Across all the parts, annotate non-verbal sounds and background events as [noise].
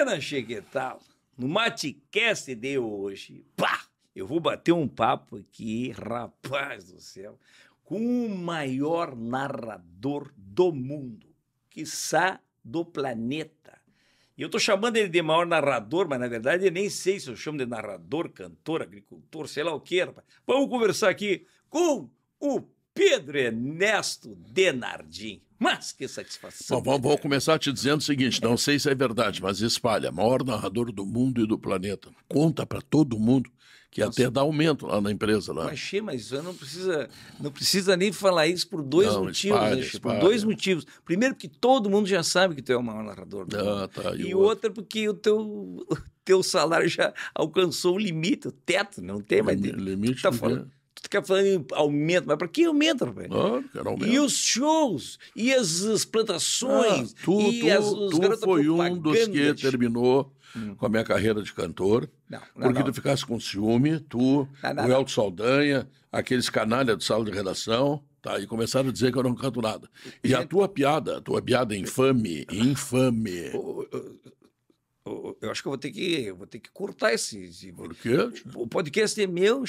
Pena Chequetal, no Matcast de hoje, pá, eu vou bater um papo aqui, rapaz do céu, com o maior narrador do mundo, quiçá do planeta. E eu estou chamando ele de maior narrador, mas na verdade eu nem sei se eu chamo de narrador, cantor, agricultor, sei lá o que. Rapaz. Vamos conversar aqui com o Pedro Ernesto Denardim. Mas que satisfação. Bom, vou, começar te dizendo o seguinte: não sei se é verdade, mas espalha. Maior narrador do mundo e do planeta. Conta para todo mundo que Nossa. até dá aumento lá na empresa. Lá. Achei, mas não precisa, não precisa nem falar isso por dois não, motivos. Espalha, né, Por dois motivos. Primeiro, porque todo mundo já sabe que tu é o maior narrador do ah, mundo. Tá, e, e outra, porque o teu, [laughs] teu salário já alcançou o limite, o teto, não tem mais. Limite, tu tá fora, Tu fica falando em aumento, mas para que aumento, rapaz? Não, ah, não aumento. E os shows, e as, as plantações, ah, tu, e tu, as, os tu foi um dos que terminou hum. com a minha carreira de cantor, não, não, porque tu ficasse com ciúme, tu, o Elton Saldanha, aqueles canalha do sala de redação, tá? E começaram a dizer que eu não canto nada. E a tua piada, a tua piada infame, infame eu acho que eu vou ter que, vou ter que cortar esse. Por quê? Tipo, o, podcast é meu,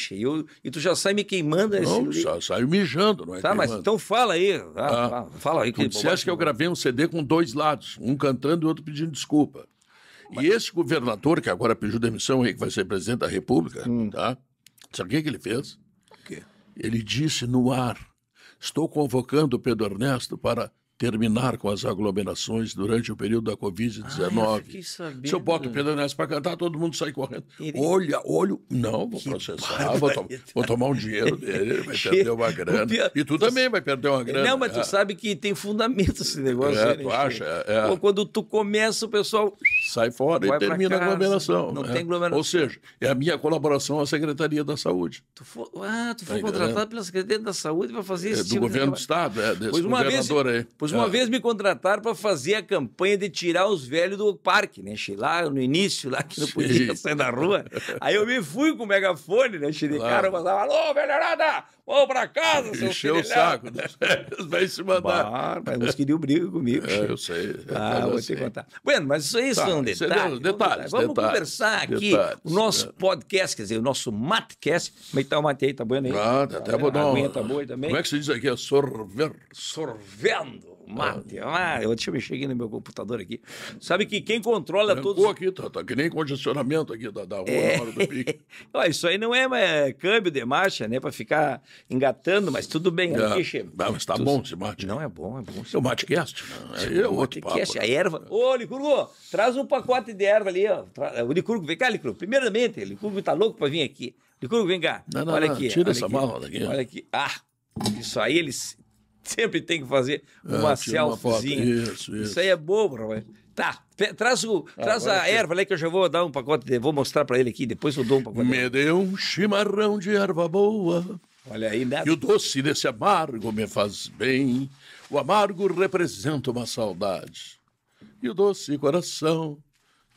e tu já sai me queimando. Não, esse... sa, mijando, não é? Tá, queimando. mas então fala aí. Ah, ah, fala aí. Tu que é que eu gravei um CD com dois lados, um cantando e outro pedindo desculpa. Mas... E esse governador, que agora pediu demissão e que vai ser presidente da República, hum. tá? sabe o que ele fez? O quê? Ele disse no ar: estou convocando o Pedro Ernesto para terminar com as aglomerações durante o período da Covid-19. Se eu boto o Pedro para cantar, todo mundo sai correndo. Ele... Olha, olho, não, vou que processar, vou, to vou, tomar um dinheiro dele, ele vai [laughs] perder uma grana. Pior... E tu, tu também vai perder uma grana. Não, mas tu é. sabe que tem fundamento esse negócio. É, aí, né, tu acha? É. Pô, quando tu começa, o pessoal... Sai fora e termina a aglomeração. Não, é. tem aglomeração. Ou seja, é a minha colaboração à Secretaria da Saúde. Tu for... Ah, tu foi tá contratado pela Secretaria da Saúde para fazer isso. É, esse do tipo governo de... do Estado, é, desse pois governador vez, aí. Pois mas uma é. vez me contrataram para fazer a campanha de tirar os velhos do parque, né? Achei lá no início, lá que não podia [laughs] sair da rua. Aí eu me fui com o megafone, né? Cheguei, claro. cara, passava, alô, velharada, vão para casa, seu Encheu o saco dos né? [laughs] velhos, vai se mandar. Bah, mas eles queriam briga comigo. É, eu sei. Ah, eu vou sei. te contar. Bueno, mas isso aí tá, são detalhes. Detalhes, detalhes. Vamos detalhes, conversar detalhes, aqui o nosso é. podcast, quer dizer, o nosso matcast. Como é que tá o mate aí? Tá bueno aí? Ah, tá, até vou dar uma... Aguenta boa também. Como é que se diz aqui? É sorver. Sorvendo. Mate, ah, Deixa eu mexer aqui no meu computador aqui. Sabe que quem controla Trancou todos... aqui, tá, tá que nem condicionamento aqui da, da rua é... na hora do pique. Olha, [laughs] isso aí não é, é, câmbio de marcha, né? Para ficar engatando, mas tudo bem. É. Aqui, é che... ah, mas tá tu... bom esse mate. Não é bom, é bom. Sim. É o matecast. Né? Aí é, é outro papo. Né? a erva... Ô, Licurgo, traz um pacote de erva ali, ó. É, o Licurgo, vem cá, Licurgo. Primeiramente, Licurgo tá louco para vir aqui. Licurgo, vem cá. Não, não, olha não, aqui. Tira olha essa aqui. mala daqui. Olha aqui. Ah, isso aí eles sempre tem que fazer é, uma é, selfiezinha. Uma isso, isso. isso aí é bobo, rapaz. Tá, traz, o, ah, traz a erva ali que eu já vou dar um pacote, de, vou mostrar para ele aqui, depois eu dou um pacote. Me deu um chimarrão de erva boa. Olha aí, né? E o doce desse amargo me faz bem. O amargo representa uma saudade. E o doce coração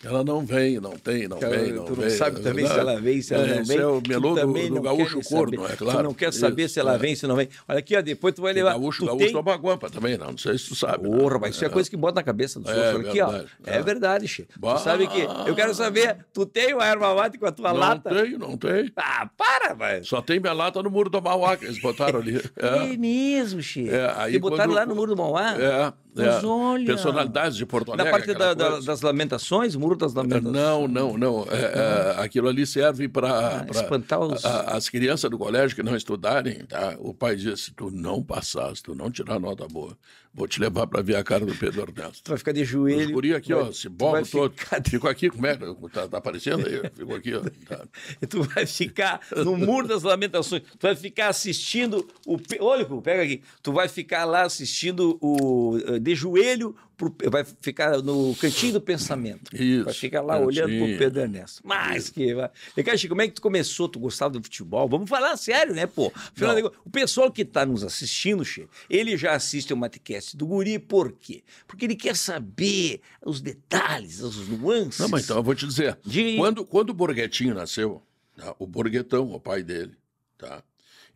ela não vem, não tem, não ela, vem, não Tu não sabe também se ela vem, se ela é, não vem. Esse é o melô do, do gaúcho corno, é claro. Tu não quer isso, saber se ela é. vem, se não vem. Olha aqui, ó, depois tu vai levar... O gaúcho, tu gaúcho tem... guampa também, não, não sei se tu sabe. Porra, mas isso é, é coisa que bota na cabeça do é, senhor. Aqui, ó, é, é. verdade, Che. Tu sabe que... Eu quero saber, tu tem uma erva mate com a tua não lata? Não tenho, não tenho. Ah, para, velho. Só tem minha lata no muro do Mauá, que eles botaram ali. É, [laughs] mesmo, Che. É, aí, botaram lá no muro do Mauá? É é, olha. Personalidades de Porto Alegre. Na parte da, da, das lamentações, muro das lamentações? Não, não, não. É, é, aquilo ali serve para. Ah, espantar os... a, as crianças do colégio que não estudarem, tá? O pai diz: se tu não passar, se tu não tirar nota boa, Vou te levar para ver a cara do Pedro Ernesto. Tu vai ficar de joelho. Guri aqui, vai, ó, se bobo todo. Ficou aqui, como é? Tá, tá aparecendo aí? Ficou aqui, ó. Tá. E [laughs] tu vai ficar no muro das lamentações. Tu vai ficar assistindo o. Olha, pega aqui. Tu vai ficar lá assistindo o eh, de joelho pro, vai ficar no cantinho do pensamento. Isso. Vai ficar lá cantinho. olhando pro Pedro Ernesto. Mas que vai. Ricardo, como é que tu começou? Tu gostava do futebol? Vamos falar sério, né, pô? Afinal, o pessoal que tá nos assistindo, Che, ele já assiste o Matcast do Guri, por quê? Porque ele quer saber os detalhes, as nuances. Não, mas então eu vou te dizer. De... Quando, quando o Borguetinho nasceu, tá? o Borguetão, o pai dele, tá?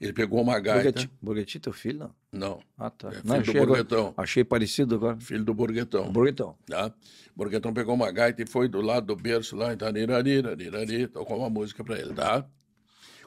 Ele pegou uma gaita. Borghetti, teu filho, não? Não. Ah, tá. É, filho não, do Borguetão. Agora, achei parecido agora. Filho do Borguetão. Borguetão. Tá? Borguetão pegou uma gaita e foi do lado do berço lá, então, nirari, tocou uma música para ele, tá?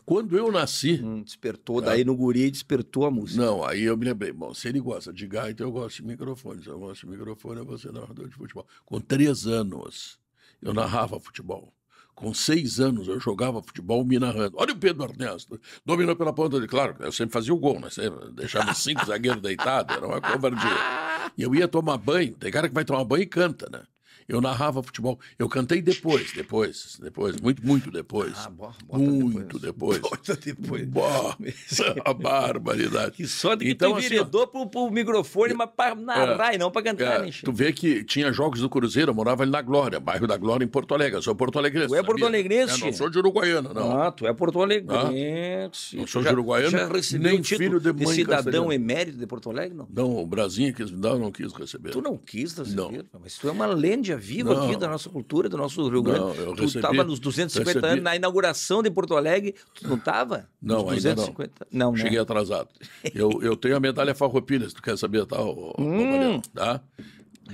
Quando eu nasci. Hum, despertou, tá? daí no guri despertou a música. Não, aí eu me lembrei. Bom, se ele gosta de gaita, eu gosto de microfone. Se eu gosto de microfone, eu vou ser narrador de futebol. Com três anos, eu narrava futebol com seis anos eu jogava futebol me narrando. Olha o Pedro Ernesto, dominou pela ponta de claro, eu sempre fazia o gol, né? Sempre deixava cinco [laughs] zagueiros deitados, era uma covardia. E eu ia tomar banho, tem cara que vai tomar banho e canta, né? Eu narrava futebol. Eu cantei depois, depois, depois, muito, muito depois. Ah, bota muito depois. depois. Bota depois. Bota, [laughs] a barbaridade. Que só de que então, tu assim, vereador pro, pro microfone, mas para narrar é, e não para cantar, é, né, Tu vê que tinha jogos do Cruzeiro, eu morava ali na Glória, bairro da Glória, em Porto Alegre. Eu sou porto Alegre. Tu é porto Alegre? É, não sou de uruguaiano, não. Ah, tu é porto Alegre. Ah, não sou já, de uruguaiano, já nem filho de mãe de cidadão emérito de Porto Alegre, não? Não, o Brasinha que eles me deram não quis receber. Tu não quis receber? Não. Mas tu é uma lenda vivo viva não, aqui da nossa cultura, do nosso Rio Grande. Não, eu tu estava nos 250 recebi... anos, na inauguração de Porto Alegre, tu não estava? Não, nos ainda 250... não. né? Cheguei atrasado. eu, eu tenho a medalha Farroupilha, se tu quer saber, tá, ô, hum. o tá?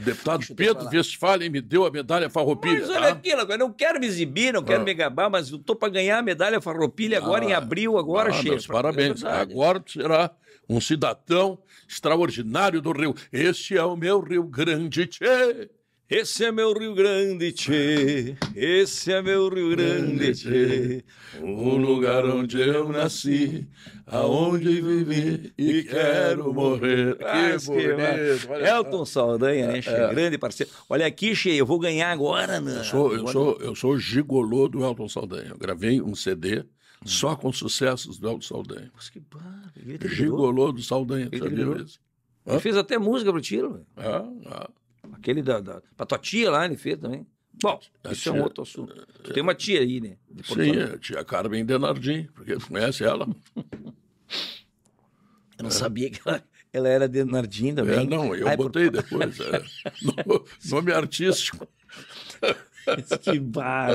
Deputado Pedro Westphalen me deu a medalha farroupilha. Mas tá? olha tá? aquilo, eu não quero me exibir, não quero ah. me gabar, mas eu tô para ganhar a medalha farroupilha agora em ah, abril, agora ah, parabéns. É agora será um cidadão extraordinário do Rio. Este é o meu Rio Grande, tchê. Esse é meu Rio Grande, tchê. Esse é meu Rio Grande, tchê. O lugar onde eu nasci, aonde vivi e quero morrer. Ah, bonito. Elton Saldanha, né, che, é. Grande parceiro. Olha aqui, Che, eu vou ganhar agora, né? Eu sou, eu, sou, eu sou gigolô do Elton Saldanha. Eu gravei um CD só com sucessos do Elton Saldanha. Mas que barra. É gigolô do Saldanha, é sabia vez? Ele fez até música pro tiro. É, é. Aquele da, da. Pra tua tia lá, ele fez também. Bom, isso é um outro assunto. Tu tem uma tia aí, né? Sim, a tia Carmen Denardim, porque tu conhece ela. Eu não é. sabia que ela, ela era Denardim também. É, não, eu botei por... depois. É, [laughs] nome artístico. [laughs] que bar.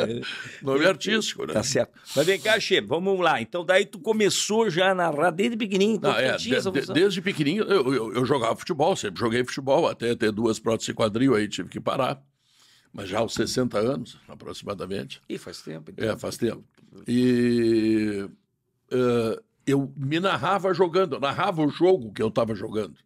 Nome artístico, né? Tá certo. Mas vem cá, Che, vamos lá. Então, daí tu começou já a narrar desde pequenininho. Então, Não, é, de, de, desde pequenininho eu, eu, eu, jogava futebol, sempre joguei futebol, até ter duas próteses e quadril, aí tive que parar. Mas já aos 60 anos, aproximadamente. E faz tempo, então. É, faz tempo. E uh, eu me narrava jogando, narrava o jogo que eu estava jogando.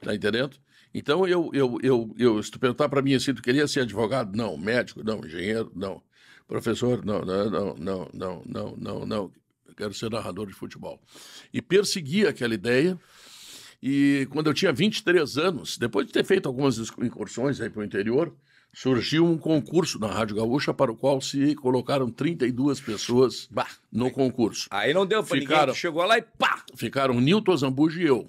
Tá entendendo? Então, eu, eu, eu, eu se tu perguntar para mim assim, tu queria ser advogado? Não. Médico? Não. Engenheiro? Não. Professor? Não, não, não, não, não, não, não, não. Eu quero ser narrador de futebol. E persegui aquela ideia. E quando eu tinha 23 anos, depois de ter feito algumas incursões aí para o interior, surgiu um concurso na Rádio Gaúcha para o qual se colocaram 32 pessoas bah, no aí, concurso. Aí não deu para ninguém, chegou lá e pá! Ficaram Nilton Zambujo e eu.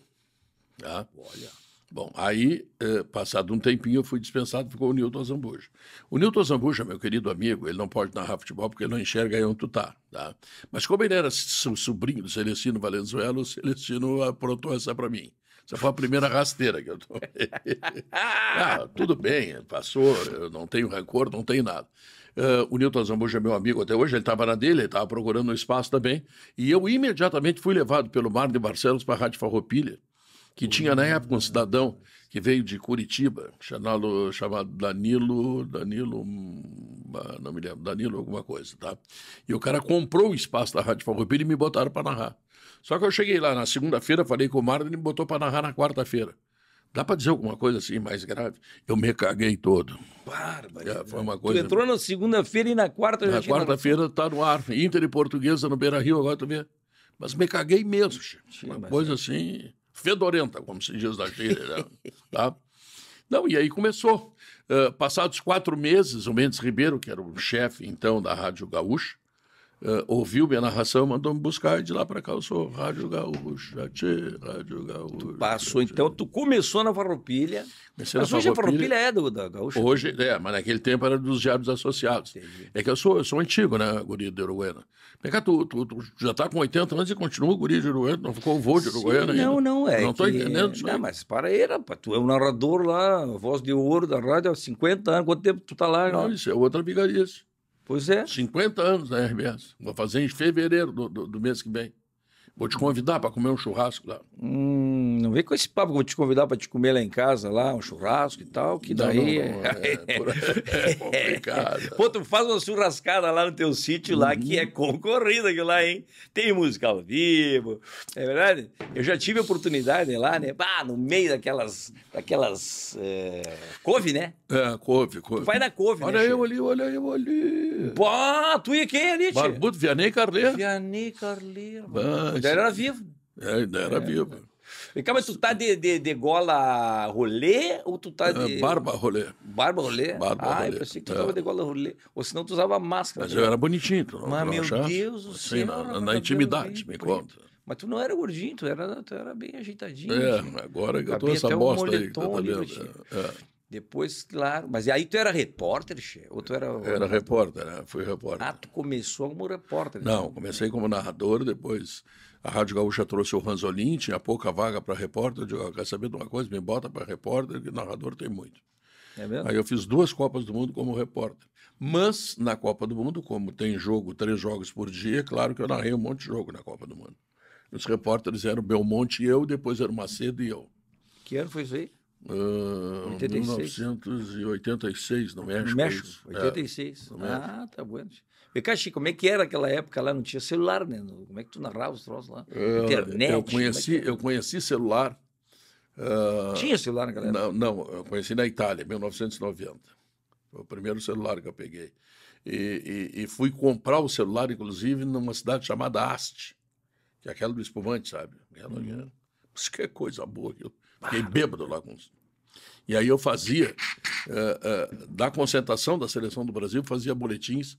Tá? Olha. Bom, aí, eh, passado um tempinho, eu fui dispensado, ficou o Nilton Zambuja. O Nilton Zambuja, é meu querido amigo, ele não pode narrar futebol porque ele não enxerga onde tu tá, tá? Mas como ele era sobrinho do Celestino Valenzuela, o Celestino aprontou essa para mim. Essa foi a primeira rasteira que eu tomei. [laughs] ah, tudo bem, passou, eu não tenho rancor, não tenho nada. Uh, o Nilton Zambuja é meu amigo até hoje, ele estava na dele, ele estava procurando um espaço também. E eu imediatamente fui levado pelo Mar de Barcelos para a Rádio Farroupilha, que tinha na época um cidadão que veio de Curitiba, chamado, chamado Danilo, Danilo, hum, ah, não me lembro, Danilo alguma coisa, tá? E o cara comprou o espaço da Rádio Farroupilha e me botaram para narrar. Só que eu cheguei lá na segunda-feira, falei com o Mário, ele me botou para narrar na quarta-feira. Dá para dizer alguma coisa assim mais grave? Eu me caguei todo. Bárbaro. É, foi uma coisa. Tu entrou na segunda-feira e na quarta na Na quarta-feira tá no ar. Inter e Portuguesa no Beira Rio, agora tu vê. Mas me caguei mesmo, Sim, Uma coisa é. assim fedorenta, como se diz na gíria. Né? [laughs] tá? Não, e aí começou. Uh, passados quatro meses, o Mendes Ribeiro, que era o chefe então da Rádio Gaúcha, uh, ouviu minha narração, mandou me buscar e de lá para cá eu sou Rádio Gaúcha, tchê, Rádio Gaúcha. Tu passou, tchê. então, tu começou na Farroupilha. Comecei mas na hoje Farroupilha. a Farroupilha é do, da Gaúcha? Hoje, é, mas naquele tempo era dos Diabos Associados. Entendi. É que eu sou, eu sou antigo, né, guri de Uruguaiana. Vem cá, tu, tu, tu, já tá com 80 anos e continua guri de Uruguaiana, não ficou voo de Uruguaiana ainda. Não, não, é Não tô que... entendendo isso Não, aí. mas para aí, rapaz, tu é um narrador lá, voz de ouro da rádio há 50 anos, quanto tempo tu tá lá? Não, né? isso é outra vigarice. Pois é. 50 anos da né, RBS. Vou fazer em fevereiro do, do, do mês que vem. Vou te convidar para comer um churrasco lá. Hum, não vem com esse papo que eu vou te convidar para te comer lá em casa, lá, um churrasco e tal, que daí. Não, não, é, [laughs] é, complicado. Pô, tu faz uma churrascada lá no teu sítio, uhum. lá que é uhum. concorrida aquilo lá, hein? Tem música ao vivo, é verdade? Eu já tive a oportunidade lá, né? Bah, no meio daquelas. daquelas é... Couve, né? É, couve, couve. Tu vai na couve, olha né? Olha eu ali, olha eu ali. Pô, tu e quem ali, tio? Barbuto, Vianney Carleiro. Vianney Carleiro. Ainda era vivo. É, ainda era é. vivo. Vem cá, mas tu tá de, de, de, gola rolê ou tu tá é, de. Barba rolê. Barba rolê? Barba ah, rolê. eu pensei que tu é. tava de gola rolê. Ou senão tu usava máscara. Mas né? eu era bonitinho, tu não Mas não meu achava? Deus do assim, céu. Na, na intimidade, me conta. Mas tu não era gordinho, tu era, tu era bem ajeitadinho. É, assim. agora que eu tô essa bosta um aí que tá vendo. é. é. Depois, claro. Mas aí tu era repórter, che? Ou tu era. Era repórter, né? fui repórter. Ah, tu começou como repórter? Então. Não, né? comecei como narrador, depois a Rádio Gaúcha trouxe o Ranzolin, tinha pouca vaga para repórter. Eu digo, quer saber de uma coisa? Me bota para repórter, que narrador tem muito. É mesmo? Aí eu fiz duas Copas do Mundo como repórter. Mas na Copa do Mundo, como tem jogo, três jogos por dia, claro que eu narrei um monte de jogo na Copa do Mundo. Os repórteres eram Belmonte e eu, depois era Macedo e eu. Que ano foi isso aí? 1986, no México. É México, 86. É, no México. Ah, tá bueno. Vê cá, como é que era aquela época lá? Não tinha celular, né? Como é que tu narrava os troços lá? É, Internet. Eu é conheci, eu conheci celular. Uh, tinha celular naquela época? Não, não, eu conheci na Itália, 1990. Foi o primeiro celular que eu peguei. E, e, e fui comprar o celular, inclusive, numa cidade chamada Asti, que é aquela do espumante, sabe? Aquela, uhum. Isso que é coisa boa, Fiquei bêbado lá com E aí eu fazia, uh, uh, da concentração da Seleção do Brasil, fazia boletins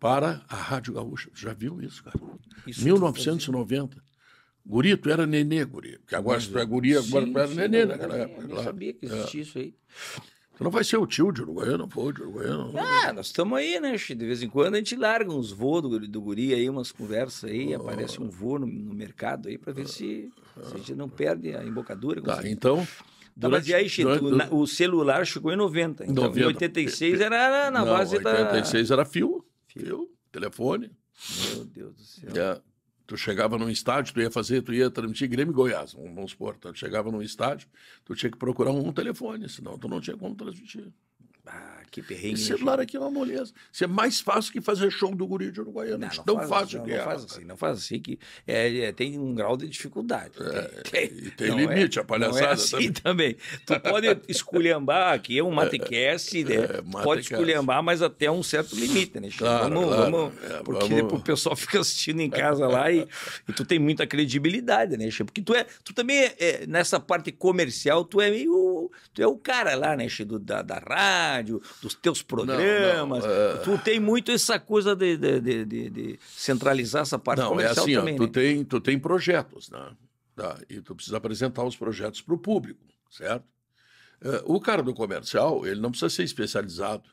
para a Rádio Gaúcha. Já viu isso, cara? Isso 1990. Gurito era nenê, guri. Porque agora se tu é, é guri, agora sim, tu era sim, nenê naquela é, época. Eu não sabia que é. existia é. isso aí. Você não vai ser o tio de Uruguai, não vou de Uruguai, Uruguaiana. Ah, nós estamos aí, né, De vez em quando a gente larga uns voos do, do guri aí, umas conversas aí, ah. aparece um voo no, no mercado aí para ver se, ah. se, a gente não perde a embocadura. Tá, se... então... Tá, durante, tá, aí, Chico, durante... o celular chegou em 90. Então, 90. Em 86 era na não, base 86 da... 86 era fio, fio, fio telefone. Meu Deus do céu. É tu chegava num estádio, tu ia fazer, tu ia transmitir Grêmio e Goiás, vamos supor, tu chegava num estádio, tu tinha que procurar um telefone, senão tu não tinha como transmitir. Ah, que perrengue. Esse né, celular aqui é uma moleza. Isso é mais fácil que fazer show do guri de Uruguaiana. Não, não, faz, fácil não, que não é. Faz assim, não faz assim, que é, é, tem um grau de dificuldade. É, tem, tem, tem limite, é, a é palhaçada. assim também. também. Tu pode esculhambar aqui, é um [laughs] é, matecast, né? pode esculhambar, mas até um certo limite, né? Claro, vamos, claro. vamos porque vamos... o pessoal [laughs] fica assistindo em casa lá e, e, tu tem muita credibilidade, né, Porque tu é, tu também nessa parte comercial, tu é meio, tu é o cara lá, né, Che, da, da rádio, dos teus programas. Não, não, é. tu tem muito essa coisa de, de, de, de centralizar essa parte não, é comercial é assim, também. Ó, né? tu, tem, tu tem projetos, né? Tá, e tu precisa apresentar os projetos para o público, certo? É, o cara do comercial, ele não precisa ser especializado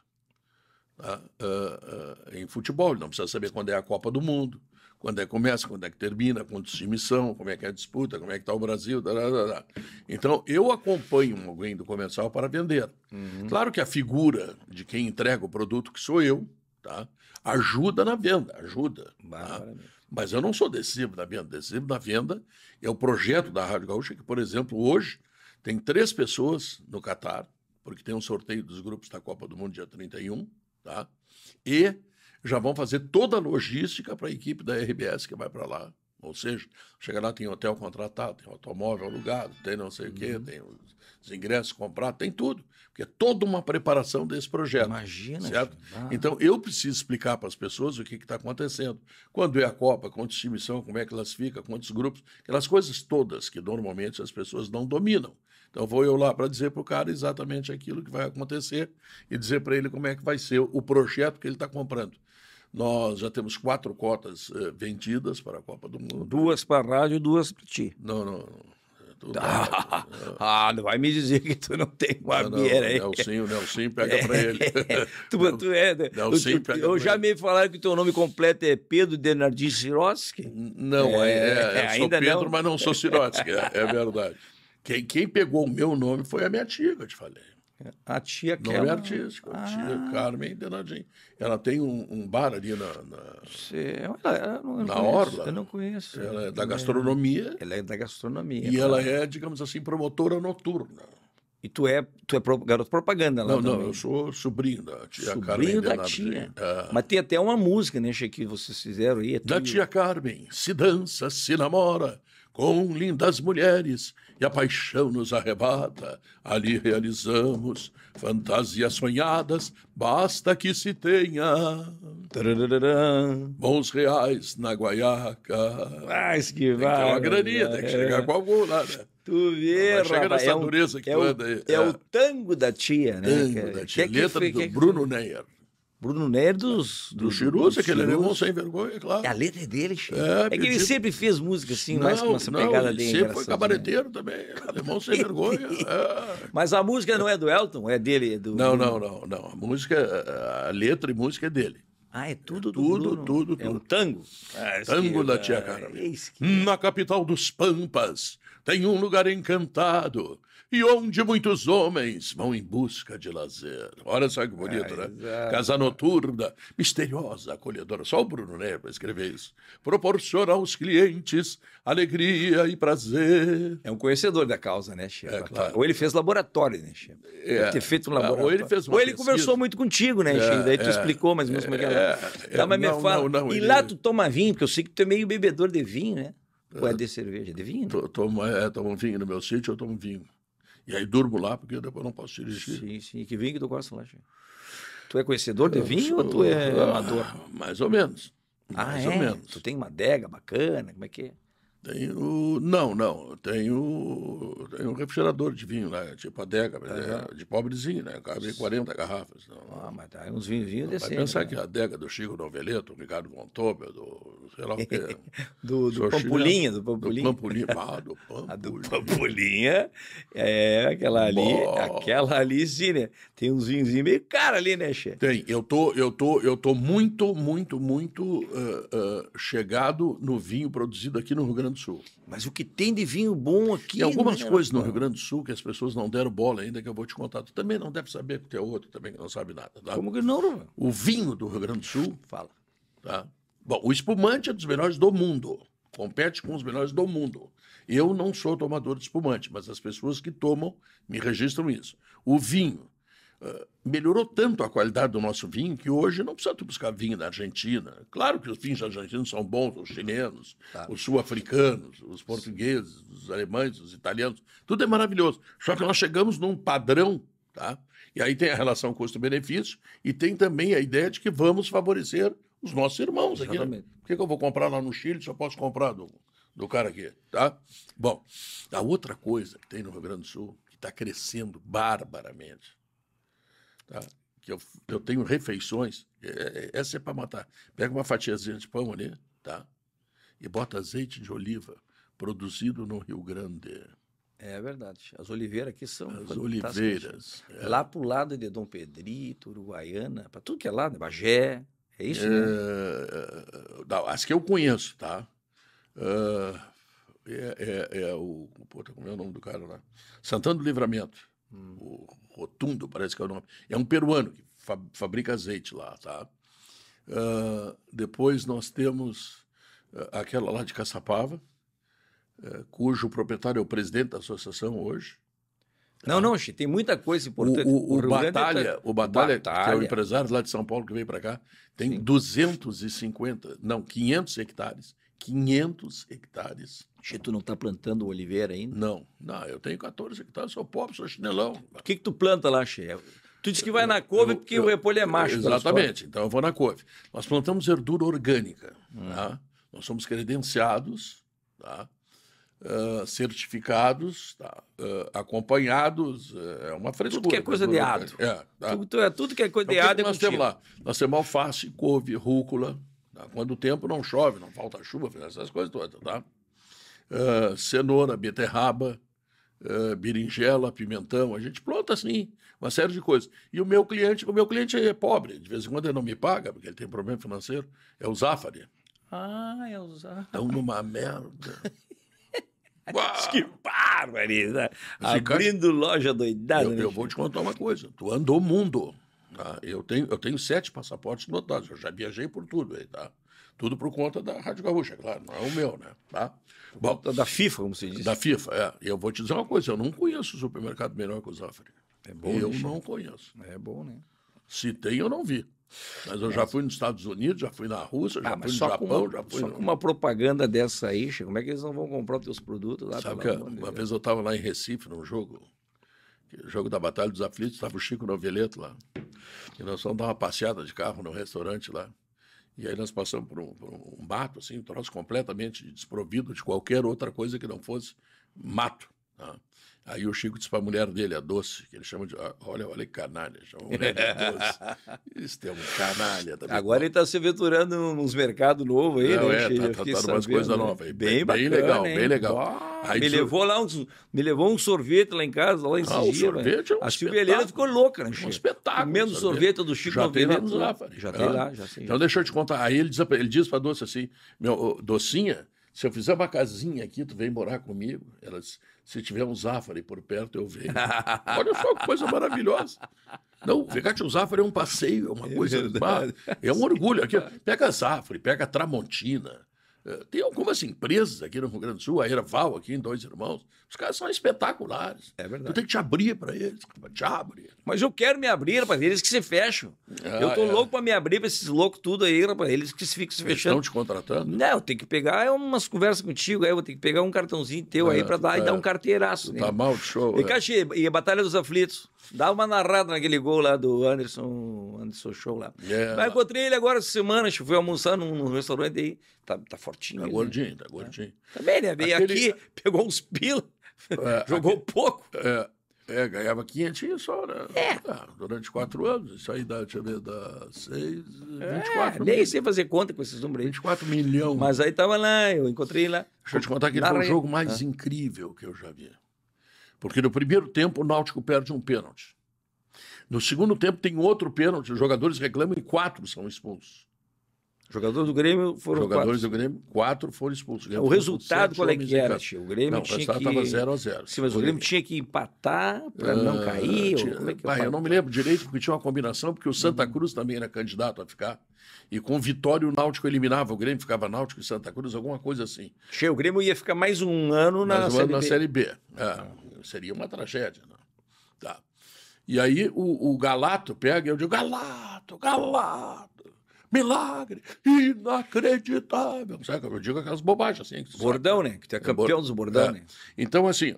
tá? em futebol, ele não precisa saber quando é a Copa do Mundo, quando é que começa, quando é que termina, quantos times missão, como é que é a disputa, como é que está o Brasil. Dar, Então, eu acompanho alguém do comercial para vender. Uhum. Claro que a figura de quem entrega o produto, que sou eu, tá? ajuda na venda, ajuda. Tá? Mas eu não sou decisivo na venda. Decisivo na venda é o projeto da Rádio Gaúcha, que, por exemplo, hoje tem três pessoas no Catar, porque tem um sorteio dos grupos da Copa do Mundo dia 31, tá? E já vão fazer toda a logística para a equipe da RBS que vai para lá. Ou seja, chega lá, tem hotel contratado, tem automóvel alugado, tem não sei o quê, uhum. tem os ingressos comprados, tem tudo. Porque é toda uma preparação desse projeto. Imagina, certo? Ah. Então, eu preciso explicar para as pessoas o que está acontecendo. Quando é a Copa, quantos times são, como é que elas ficam, quantos grupos, aquelas coisas todas que normalmente as pessoas não dominam. Então, vou eu lá para dizer para o cara exatamente aquilo que vai acontecer e dizer para ele como é que vai ser o projeto que ele está comprando. Nós já temos quatro cotas eh, vendidas para a Copa do Mundo. Duas para a rádio, duas para ti. Não, não, não. Ah, [laughs] ah, não vai me dizer que tu não tem uma não, aí. Nelson, o Nelson pega para é, pra ele. [laughs] tu, tu é, né? Nelson pega eu já ele. me falaram que teu nome completo é Pedro Denardin Sirotsky. Não, é, é, é, é ainda sou Pedro, não. mas não sou Sirotsky, é, é verdade. [laughs] Quem, quem pegou o meu nome foi a minha tia, eu te falei. A tia é Kelma. Nome artístico, ah. tia Carmen Denadin. Ela tem um, um bar ali na. Na, ela, ela não, na conheço, Orla. Eu não conheço. Ela é da é. gastronomia. Ela é da gastronomia. E tá. ela é, digamos assim, promotora noturna. E tu é, tu é garoto propaganda lá Não, também. não, eu sou sobrinho da tia sobrinho Carmen. Sobrinho da tia. É. Mas tem até uma música, né, que vocês fizeram aí. É da tia Carmen. Se dança, se namora com lindas mulheres e a paixão nos arrebata. Ali realizamos fantasias sonhadas, basta que se tenha bons reais na guaiaca. Mas que tem vai! Que é uma graninha, tem que né? chegar com algum lá, né? Tu vê, rapaz, é um, é, é o, É, é, o tango da tia, né? Tango é- da tia. É que Letra que, do que, Bruno Neyer. Bruno Nery dos. Do, do Chirus, aquele alemão sem vergonha, claro. É, a letra é dele, Chico. É, é que ele sempre fez música assim, não, mais com essa pegada dele. Sempre foi cabareteiro né? também, alemão sem vergonha. É. Mas a música não é do Elton, é dele? É do... Não, não, não, não. A música, a letra e música é dele. Ah, é tudo é do Tudo, Bruno. tudo, tudo. É um tango? Ah, tango que... da tia Carmen. É que... Na capital dos Pampas tem um lugar encantado e onde muitos homens vão em busca de lazer. Olha só que bonito, é, né? Exato. Casa noturna, misteriosa, acolhedora. Só o Bruno né, para escrever isso. Proporciona aos clientes alegria e prazer. É um conhecedor da causa, né, Chico? É, claro. Ou ele fez laboratório, né, Chico? É, Deve ter feito um laboratório. Ah, ou ele fez Ou ele conversou muito contigo, né, é, Chico? É, Daí tu é. explicou mais ou menos como é que é, era. Tá, não, mas não, me fala. Não, não, e ele... lá tu toma vinho, porque eu sei que tu é meio bebedor de vinho, né? Ou é de cerveja, de vinho? Né? Tomo, é, tomo vinho no meu sítio, eu tomo vinho. E aí durmo lá, porque depois não posso dirigir. Sim, sim. Que vinho que tu gosta lá, Tu é conhecedor de vinho sou... ou tu é ah, amador? Ah, mais ou menos. Ah, mais é? ou menos. Tu tem uma adega bacana, como é que é? Tenho. Não, não. Tenho, tenho um refrigerador de vinho, lá Tipo adega, ah, é de pobrezinho, né? Cabe 40 garrafas. Não, ah, mas tá uns vinhozinhos desse. Vai pensar né? que a adega do Chico Noveleto, do Ricardo Montober, do. sei lá o quê. [laughs] do, do Pampulinha, [laughs] ah, do Pampulinha. Do Pampulinha. Ah, do Pampulinha. A do Pampulinha é aquela ali. Bom. Aquela ali, sim, né? Tem uns vinhozinhos meio cara ali, né, Che? Tem. Eu tô, eu tô, eu tô muito, muito, muito uh, uh, chegado no vinho produzido aqui no Rio Grande Grande do Sul. Mas o que tem de vinho bom aqui. Tem algumas né? coisas no Rio Grande do Sul que as pessoas não deram bola ainda, que eu vou te contar. Tu também não deve saber, porque é outro também que não sabe nada. Tá? Como que não, não? O vinho do Rio Grande do Sul. Fala. Tá? Bom, o espumante é dos melhores do mundo. Compete com os melhores do mundo. Eu não sou tomador de espumante, mas as pessoas que tomam me registram isso. O vinho melhorou tanto a qualidade do nosso vinho que hoje não precisa buscar vinho da Argentina. Claro que os vinhos argentinos são bons, os chilenos, tá. os sul-africanos, os portugueses, os alemães, os italianos, tudo é maravilhoso. Só que nós chegamos num padrão, tá? E aí tem a relação custo-benefício e tem também a ideia de que vamos favorecer os nossos irmãos aqui. Né? Por que, que eu vou comprar lá no Chile se eu posso comprar do, do cara aqui, tá? Bom, a outra coisa que tem no Rio Grande do Sul, que está crescendo barbaramente, tá? que eu, eu tenho refeições, é, é, essa é para matar. Pega uma fatiazinha de pão ali, tá? E bota azeite de oliva produzido no Rio Grande. É verdade. As oliveiras aqui são As oliveiras. É. Lá o lado de Dom Pedrito, Uruguaiana, para tudo que é lá, né? Bagé, é isso? Né? É... Né? Não, as que eu conheço, tá? Uh... É, é, é o... Puta, como é o nome do cara lá? Santana do Livramento. Hum. O Rotundo, parece que é o nome. É um peruano que fa fabrica azeite lá, tá? Uh, depois nós temos ah, aquela lá de Caçapava, uh, cujo proprietário é o presidente da associação hoje. Tá? Não, não, Xi, tem muita coisa importante. O, o, o é Batalha, o Batalha, Batalha, que é o empresário lá de São Paulo que veio para cá, tem Sim. 250, não, 500 hectares. 500 hectares Che, tu não está plantando oliveira ainda? Não, não, eu tenho 14 hectares, sou pobre, sou chinelão. O que, que tu planta lá, Che? Tu disse que vai na couve eu, porque eu, o repolho é macho. Exatamente, então eu vou na couve. Nós plantamos verdura orgânica. Hum. Tá? Nós somos credenciados, tá? Uh, certificados, tá? uh, acompanhados, é uma frescura. Tudo que é coisa né, de ado. É, tá? tudo, é tudo que é coisa então, de ado é nós temos lá? Nós temos alface, couve, rúcula. Tá? Quando o tempo não chove, não falta chuva, essas coisas todas. Tá? Ah, cenoura, beterraba, uh, berinjela, pimentão. A gente planta assim, uma série de coisas. E o meu cliente, o meu cliente é pobre, de vez em quando ele não me paga, porque ele tem problema financeiro, é o Zafari. Ah, é o Zafari. Estão numa merda. [laughs] Uau. Que barbaridade! Né? Abrindo cara, loja doidada. Eu, né, eu, vou te contar uma coisa. Tu andou mundo. Tá? Eu, tenho, eu tenho sete passaportes lotados. Eu já viajei por tudo aí, tá? Tudo por conta da Rádio Gaúcha, claro, não é o meu, né? Tá? Bom, da, da FIFA, como você disse. Da FIFA, é. E eu vou te dizer uma coisa, eu não conheço supermercado melhor que o Zafari. É bom, Eu não conheço. É bom, né? Se tem, eu não vi. Mas eu é. já fui nos Estados Unidos, já fui na Rússia, já ah, fui no Japão, uma, já fui. Só no... com uma propaganda dessa aí, como é que eles não vão comprar os teus produtos lá? Sabe que é? uma vez eu estava lá em Recife, num jogo, jogo da Batalha dos Aflitos, estava o Chico Noveleto lá. E nós só dar uma passeada de carro no restaurante lá. E aí nós passamos por um, por um mato, assim, um troço completamente desprovido de qualquer outra coisa que não fosse mato. Tá? Aí o Chico disse para a mulher dele, a Doce, que ele chama de. Ah, olha, olha que canalha, chama mulher de Doce. Eles têm um canalha também. Agora ele está se aventurando nos mercados novos aí, Não, né? É, está tá, tá coisa umas coisas né? novas aí. Bem, bem, bacana, bem legal, hein? bem legal. aí, me, levou lá uns, me levou um sorvete lá em casa, lá em ah, Sigia, né? sorvete é um A Silvia Helena ficou louca, né, Chico? Um espetáculo. Menos sorvete. sorvete do Chico já tem lá, lá, Já tem então lá, já sei. Então deixa eu te contar. Aí ele diz, ele diz para a Doce assim: meu, Docinha, se eu fizer uma casinha aqui, tu vem morar comigo? Ela disse. Se tiver um Zafari por perto, eu venho. Olha só que coisa maravilhosa. Não, Vegate um Zafari é um passeio, é uma é coisa. É, é um orgulho. Aqui, pega Zafari, pega Tramontina, eh, tem algumas empresas aqui no Rio Grande do Sul, a Erval aqui em Dois Irmãos, os caras são espetaculares. É verdade. Tu tem que te abrir para eles, te abre. Mas eu quero me abrir, rapaz, eles que se fecham. Ah, eu tô é. louco para me abrir para esses loucos tudo aí, rapaz, eles que se ficam se eles fechando. Estão te contratando? Não, eu tenho que pegar é umas conversas contigo, aí eu vou ter que pegar um cartãozinho teu é, aí para dar é. e dar um carteiraço. Tá né? Tá mal de show. E, é. Caxi, e a Batalha dos Aflitos. Dá uma narrada naquele gol lá do Anderson, Anderson Show lá. Yeah. É. Mas encontrei ele agora essa semana, fui almoçar num, num restaurante aí tá, tá fortinho. Tá né? gordinho, tá é. gordinho. Também, né? Veio Aquele... aqui, [laughs] pegou uns pila, é, [laughs] jogou aqui, pouco. É, é, ganhava 500 só, né? É. Ah, durante quatro anos. Isso aí dá, deixa eu ver, dá seis, é, 24 Nem sei fazer conta com esses números aí. 24 milhões. Mas aí tava lá, eu encontrei lá. Deixa eu te contar que foi o jogo mais ah. incrível que eu já vi. Porque no primeiro tempo o Náutico perde um pênalti. No segundo tempo tem outro pênalti, os jogadores reclamam e quatro são expulsos. Jogadores do Grêmio foram Jogadores quatro. do Grêmio, quatro foram expulsos. O, o resultado qual é que era, O Grêmio não, tinha resultado estava que... 0 a 0 Sim, mas o Grêmio tinha que empatar para uh, não ah, cair? Tinha... É que... Pai, eu não me lembro direito, porque tinha uma combinação, porque o Santa uhum. Cruz também era candidato a ficar. E com vitória o Náutico eliminava o Grêmio, ficava Náutico e Santa Cruz, alguma coisa assim. cheio o Grêmio ia ficar mais um ano na, mais um ano na Série B. É, seria uma tragédia. Né? Tá. E aí o, o Galato pega, eu digo, Galato, Galato milagre, inacreditável. Sabe? Eu digo aquelas bobagens assim. Bordão, sabe? né? Que tu é, é campeão é, dos bordão, é. né? Então, assim,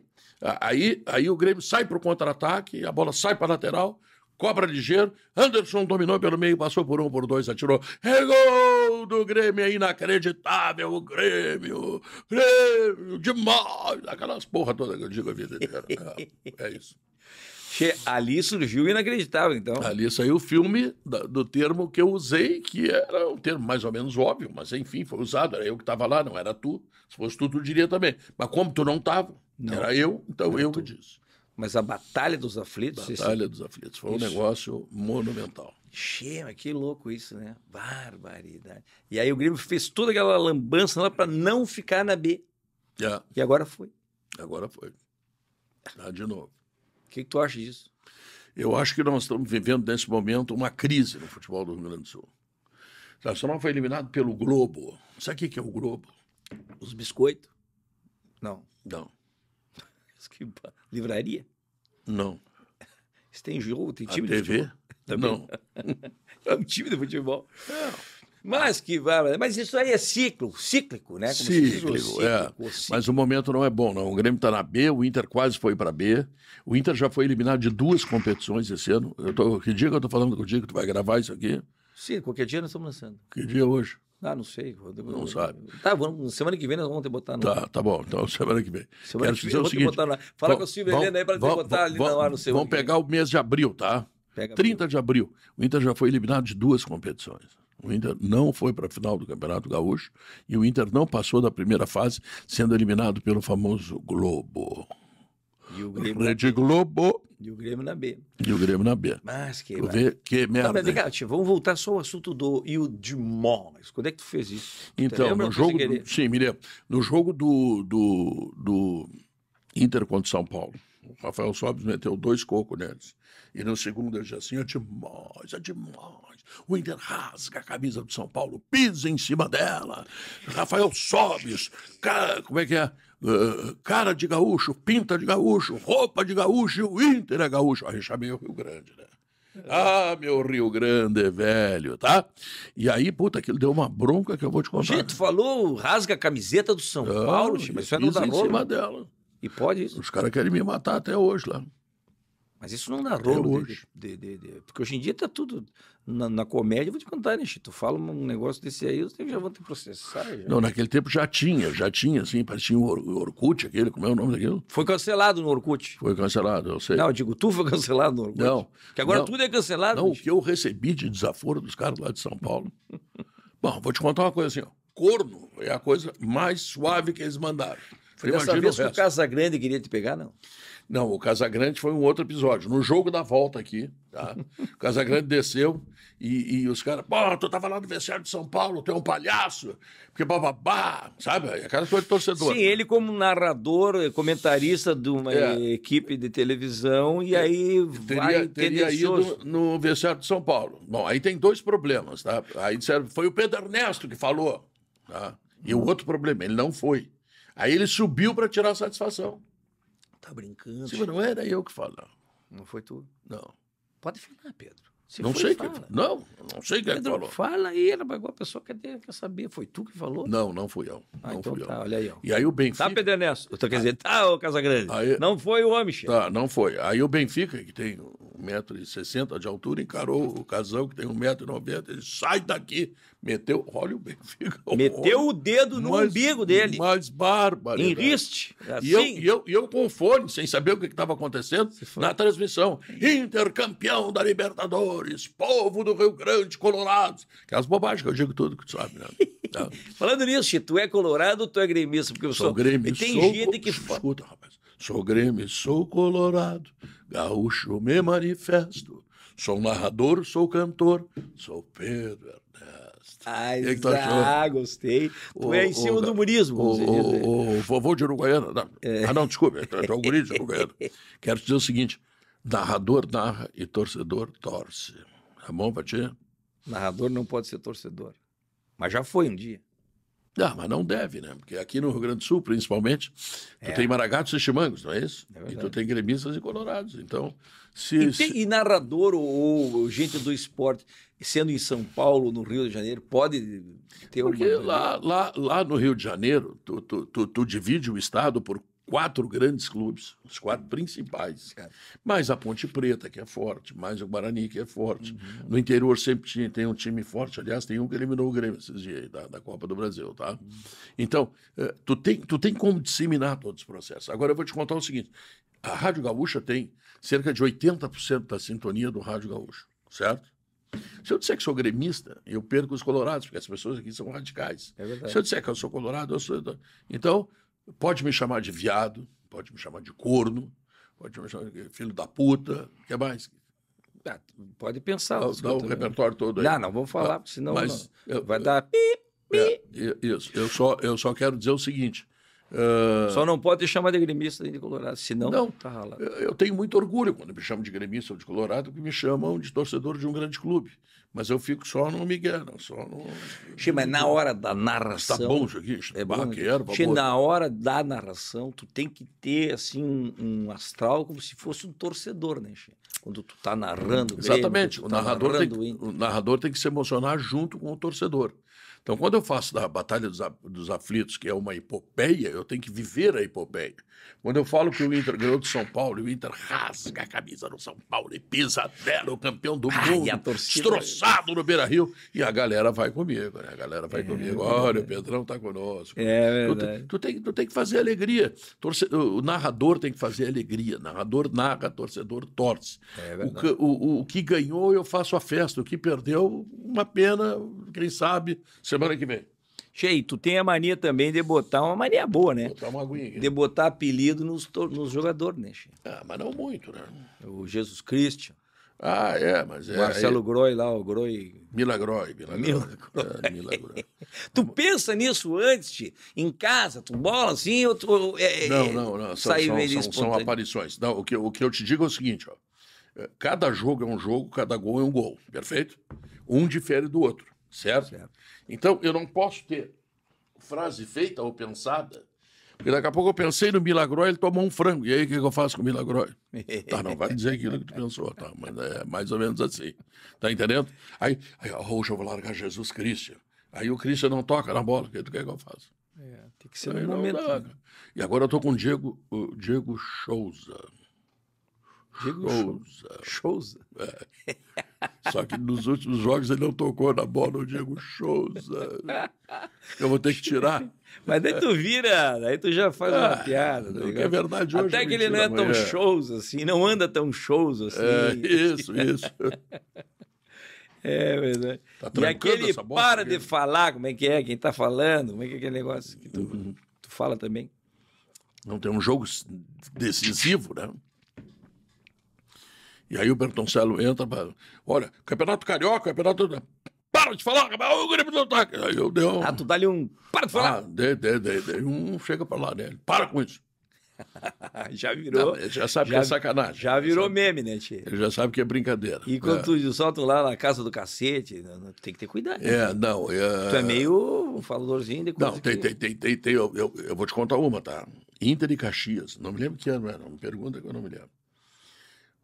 aí, aí o Grêmio sai para o contra-ataque, a bola sai para lateral, cobra ligeiro, Anderson dominou pelo meio, passou por um, por dois, atirou. É gol do Grêmio, é inacreditável, o Grêmio, Grêmio, demais. Aquelas porra toda que eu digo a vida inteira. É, é isso. Che, ali surgiu inacreditável, então. Ali saiu o filme do termo que eu usei, que era um termo mais ou menos óbvio, mas enfim, foi usado. Era eu que estava lá, não era tu. Se fosse tu, tu diria também. Mas como tu não estava, era eu, então não eu que disse. Mas a Batalha dos Aflitos. Batalha dos Aflitos. Foi isso. um negócio monumental. cheio mas que louco isso, né? Barbaridade. E aí o Grêmio fez toda aquela lambança lá para não ficar na B. Yeah. É. E agora foi. Agora foi. Ah, de novo que, que tu acha disso? Eu acho que nós estamos vivendo nesse momento uma crise no futebol do Rio Grande do Sul. Tá, o Nacional foi eliminado pelo Globo. Sabe o que é o Globo? Os biscoitos? Não. Não. [laughs] Livraria? Não. Isso tem jogo, tem time A de TV? Futebol. Não. [laughs] é um time de futebol. Não. Mas que vai. Mas isso aí é ciclo, cíclico, né? Como cíclico, é. Mas o momento não é bom, não. O Grêmio está na B, o Inter quase foi para B. O Inter já foi eliminado de duas competições esse ano. Eu tô, que dia que eu estou falando contigo que tu vai gravar isso aqui? Sim, qualquer dia nós estamos lançando. Que dia é hoje? Ah, não sei. Não sabe. Tá, vamos, semana que vem nós vamos ter botar no Tá, tá bom. Então, [laughs] semana que vem. Semana Quero que dizer vem, o seguinte. Botar no... Fala vamos, com o Silvia Helena aí para botar ali vamos, no no seu. Vamos pegar o mês de abril, tá? Pega 30 abril. de abril. O Inter já foi eliminado de duas competições. O Inter não foi para a final do Campeonato Gaúcho e o Inter não passou da primeira fase, sendo eliminado pelo famoso Globo. E o Grêmio Rede na... Globo. E o Grêmio na B. E o Grêmio na B. Mas que, ver, que merda. Não, cá, tia, vamos voltar só ao assunto do e o Dimon. Quando é que tu fez isso? Então, no jogo. Do, sim, me No jogo do, do, do Inter contra São Paulo, o Rafael Sobes meteu dois cocos neles. E no segundo assim, eu disse assim: é demais, é demais. O Inter rasga a camisa do São Paulo, pisa em cima dela. Rafael Sobes, cara, como é que é? Uh, cara de gaúcho, pinta de gaúcho, roupa de gaúcho, o Inter é gaúcho. Aí chamei o Rio Grande, né? Ah, meu Rio Grande, velho, tá? E aí, puta, aquilo deu uma bronca que eu vou te contar. Gente, falou, rasga a camiseta do São Paulo, mas isso é não dá em cima dela. E pode isso. Os caras querem me matar até hoje lá. Mas isso não dá é rolo hoje. Né, de, de, de, porque hoje em dia tá tudo na, na comédia. vou te contar, né, Chito? Tu fala um negócio desse aí, eu já vão te processar. Já. Não, naquele tempo já tinha, já tinha, assim, parecia o um Orkut, aquele, como é o nome daquilo? Foi cancelado no Orkut. Foi cancelado, eu sei. Não, eu digo, tu foi cancelado no Orkut. Não. Que agora não, tudo é cancelado. Não, bicho. o que eu recebi de desaforo dos caras lá de São Paulo. [laughs] Bom, vou te contar uma coisa assim, ó. Corno é a coisa mais suave que eles mandaram. Foi dessa vez que o Casagrande queria te pegar, não? Não, o Casagrande foi um outro episódio. No jogo da volta aqui, tá? O Casagrande desceu e, e os caras, pô, tu tava lá no vestiário de São Paulo, tu é um palhaço, porque bababá, sabe? A cara foi torcedor. Sim, ele como narrador, comentarista de uma é. equipe de televisão, e é. aí teria, vai teria ido no vestiário de São Paulo. Bom, aí tem dois problemas, tá? Aí disseram, foi o Pedro Ernesto que falou, tá? E o outro problema, ele não foi. Aí ele subiu para tirar satisfação. Tá brincando? não era eu que falava. Não foi tu? Não. Pode falar, Pedro. Se não foi, sei fala. que Não, não sei quem é Pedro, falou. Fala aí, a pessoa quer, quer saber. Foi tu que falou? Não, não fui eu. Ah, não então fui tá, eu. olha aí. Ó. E aí o Benfica. Tá, Pedro Ernesto? Tô, querendo ah. dizer, tá, ô Casagrande. Aí... Não foi o homem, chefe. Tá, não foi. Aí o Benfica, que tem 1,60m de altura, encarou o casal, que tem 1,90m. Ele sai daqui, Meteu, olha o Benfica. [laughs] Meteu o dedo no umbigo dele. Mais bárbaro. Em riste. Assim. E, eu, e, eu, e eu com fone, sem saber o que estava acontecendo, na transmissão. Intercampeão da Libertadores, povo do Rio Grande, Colorado. Aquelas é bobagens que eu digo tudo que tu sabe, né? [laughs] Falando nisso, se tu é colorado ou tu é gremista? Porque eu sou, sou grêmio. E tem sou, gente que... Escuta, rapaz. Sou grêmio, sou colorado, gaúcho me manifesto. Sou narrador, sou cantor, sou Pedro Ernesto. Ah, que tá gostei. Tu o, é em cima o, do humorismo. O, né? o, o, vovô de Uruguaiana. Não. É. Ah, não, desculpa. É, é o guri de [laughs] Uruguaiana. Quero te dizer o seguinte. Narrador narra e torcedor torce. Tá bom pra ti? Narrador não pode ser torcedor. Mas já foi um dia. Ah, mas não deve, né? Porque aqui no Rio Grande do Sul, principalmente, é. tu tem maragatos e chimangos, não é isso? É e tu tem gremistas e colorados. Então, se. E, tem, se... e narrador ou, gente do esporte, sendo em São Paulo, no Rio de Janeiro, pode ter Porque alguma... lá, lá, lá no Rio de Janeiro, tu, tu, tu, tu divide o estado por quatro grandes clubes, os quatro principais. Cara. Mais a Ponte Preta, que é forte, mais o Guarani, que é forte. Uhum. No interior sempre tinha, tem um time forte, aliás, tem um que eliminou o Grêmio esses dias aí, da, da Copa do Brasil, tá? Uhum. Então, eh, tu tem, tu tem como disseminar todos os processos. Agora eu vou te contar o seguinte, a Rádio Gaúcha tem cerca de 80% da sintonia do Rádio Gaúcho, certo? Se eu disser que sou gremista, eu perco os colorados, porque as pessoas aqui são radicais. É Se eu disser que eu sou colorado, eu sou... Então, Pode me chamar de viado, pode me chamar de corno, pode me chamar de filho da puta, o que é mais? Ah, pode pensar. Dá, dá o também. repertório todo aí. Não, não vou falar, ah, senão mas, não, vai eu, dar... Pi, é, pi. É, isso, eu só, eu só quero dizer o seguinte, Uh... Só não pode chamar de gremista nem de colorado, senão não, tá ralado. Eu tenho muito orgulho quando me chamam de gremista ou de colorado, que me chamam de torcedor de um grande clube. Mas eu fico só no Miguel, não, só no. Xê, mas na hora da narração. Tá bom, Joguinho? É bom. Xê, na hora da narração, tu tem que ter, assim, um, astral como se fosse um torcedor, né, Xê? Quando tu tá narrando. Exatamente. o, tá narrador narrando tem, o narrador tem que se emocionar junto com o torcedor. Então, quando eu faço da Batalha dos, Aflitos, que é uma epopeia, eu tenho que viver a epopeia. Quando eu falo que o Inter ganhou de São Paulo, o Inter rasga a camisa no São Paulo e pisa dela, o campeão do Ai, mundo, destroçado no Beira-Rio, e a galera vai comigo, né? A galera vai é, comigo. Olha, é o Pedrão está conosco. É verdade. Tu, tu, tem, tu tem que fazer alegria. Torce, o narrador tem que fazer alegria. Narrador narra, torcedor torce. É verdade. o, o, o que ganhou, eu faço a festa. O que perdeu, uma pena, quem sabe, se Semana que vem. Cheio, tu tem a mania também de botar uma mania boa, né? Botar uma aguinha. Aqui. De botar apelido nos, nos jogadores, né, Cheio? Ah, mas não muito, né? O Jesus Cristo. Ah, é, mas é. Marcelo é, Groi lá, o Groi. Milagroi, Milagroi. Milagroi. É, Milagroi. [laughs] tu pensa nisso antes, tchê? em casa, tu bola assim, ou tu, é, é, não, não, não. São, são, são, são aparições. Não, o, que, o que eu te digo é o seguinte, ó. É, cada jogo é um jogo, cada gol é um gol, perfeito? Um difere do outro certo? certo? Então, eu não posso ter frase feita ou pensada, porque daqui a pouco eu pensei no e ele tomou um frango. E aí, o que, eu faço com o Milagró? tá, não vai dizer aquilo que tu pensou, tá? Mas é mais ou menos assim. Tá entendendo? Aí, aí hoje eu vou largar Jesus Cristo. Aí o Cristo não toca na bola. O que tu é é que eu faço? É, tem que ser aí, no momento. Né? E agora eu tô com o Diego, o Diego Chouza. Diego Souza. Souza. É. [laughs] Só que nos últimos jogos ele não tocou na bola, o Diego Souza. Eu vou ter que tirar. Mas daí tu vira, daí tu já faz ah, uma piada. Tá que é verdade hoje. É Até que ele não é tão é. shows assim, não anda tão shows assim. É, isso, isso. [laughs] É verdade. Tá e aquele bosta, para de falar, como é que é? Quem tá falando? Como é que é aquele negócio que tu, uhum. tu fala também? Não tem um jogo decisivo, né? E aí o Bertoncello entra, pra, olha, campeonato carioca, campeonato. Para de falar, o Grêmio não tá. Aí eu dei um. Ah, tu dá ali um. Para de falar! Ah, dei, dei, dei, dei. Um chega pra lá, né? para com isso. [laughs] já virou. Não, já sabe já, que é sacanagem. Já virou sabe, meme, né, tio? Ele já sabe que é brincadeira. E né? quando é. tu solta lá na casa do cacete, tem que ter cuidado. Né? É, né? não. É... Tu é meio um faladorzinho de coisa. Não, tem, que... tem, tem, tem, tem. Eu, eu, eu, vou te contar uma, tá? Inter e Caxias. Não me lembro que ano era, me pergunta que eu não me lembro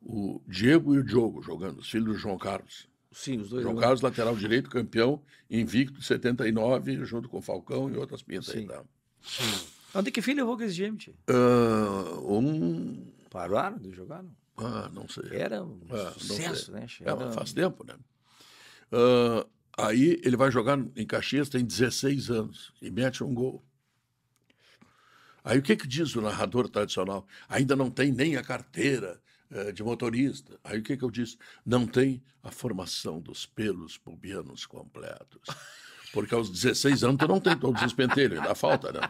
o Diego e o Diogo jogando, os filhos do João Carlos. Sim, os dois. João jogando. Carlos, lateral direito, campeão, invicto de 79, junto com Falcão e outras pintas ainda. Tá? Onde que filho com esse time, Um. Uh, ah, um... Pararam de jogar, não? Ah, não sei. Era um ah, sucesso, né? É, Era... É, faz tempo, né? Uh, aí ele vai jogar em Caxias, tem 16 anos, e mete um gol. Aí o que, que diz o narrador tradicional? Ainda não tem nem a carteira, eh, de motorista. Aí o que, que eu disse? Não tem a formação dos pelos pubianos completos. Porque aos 16 anos tu não tem todos os penteiros dá falta, né?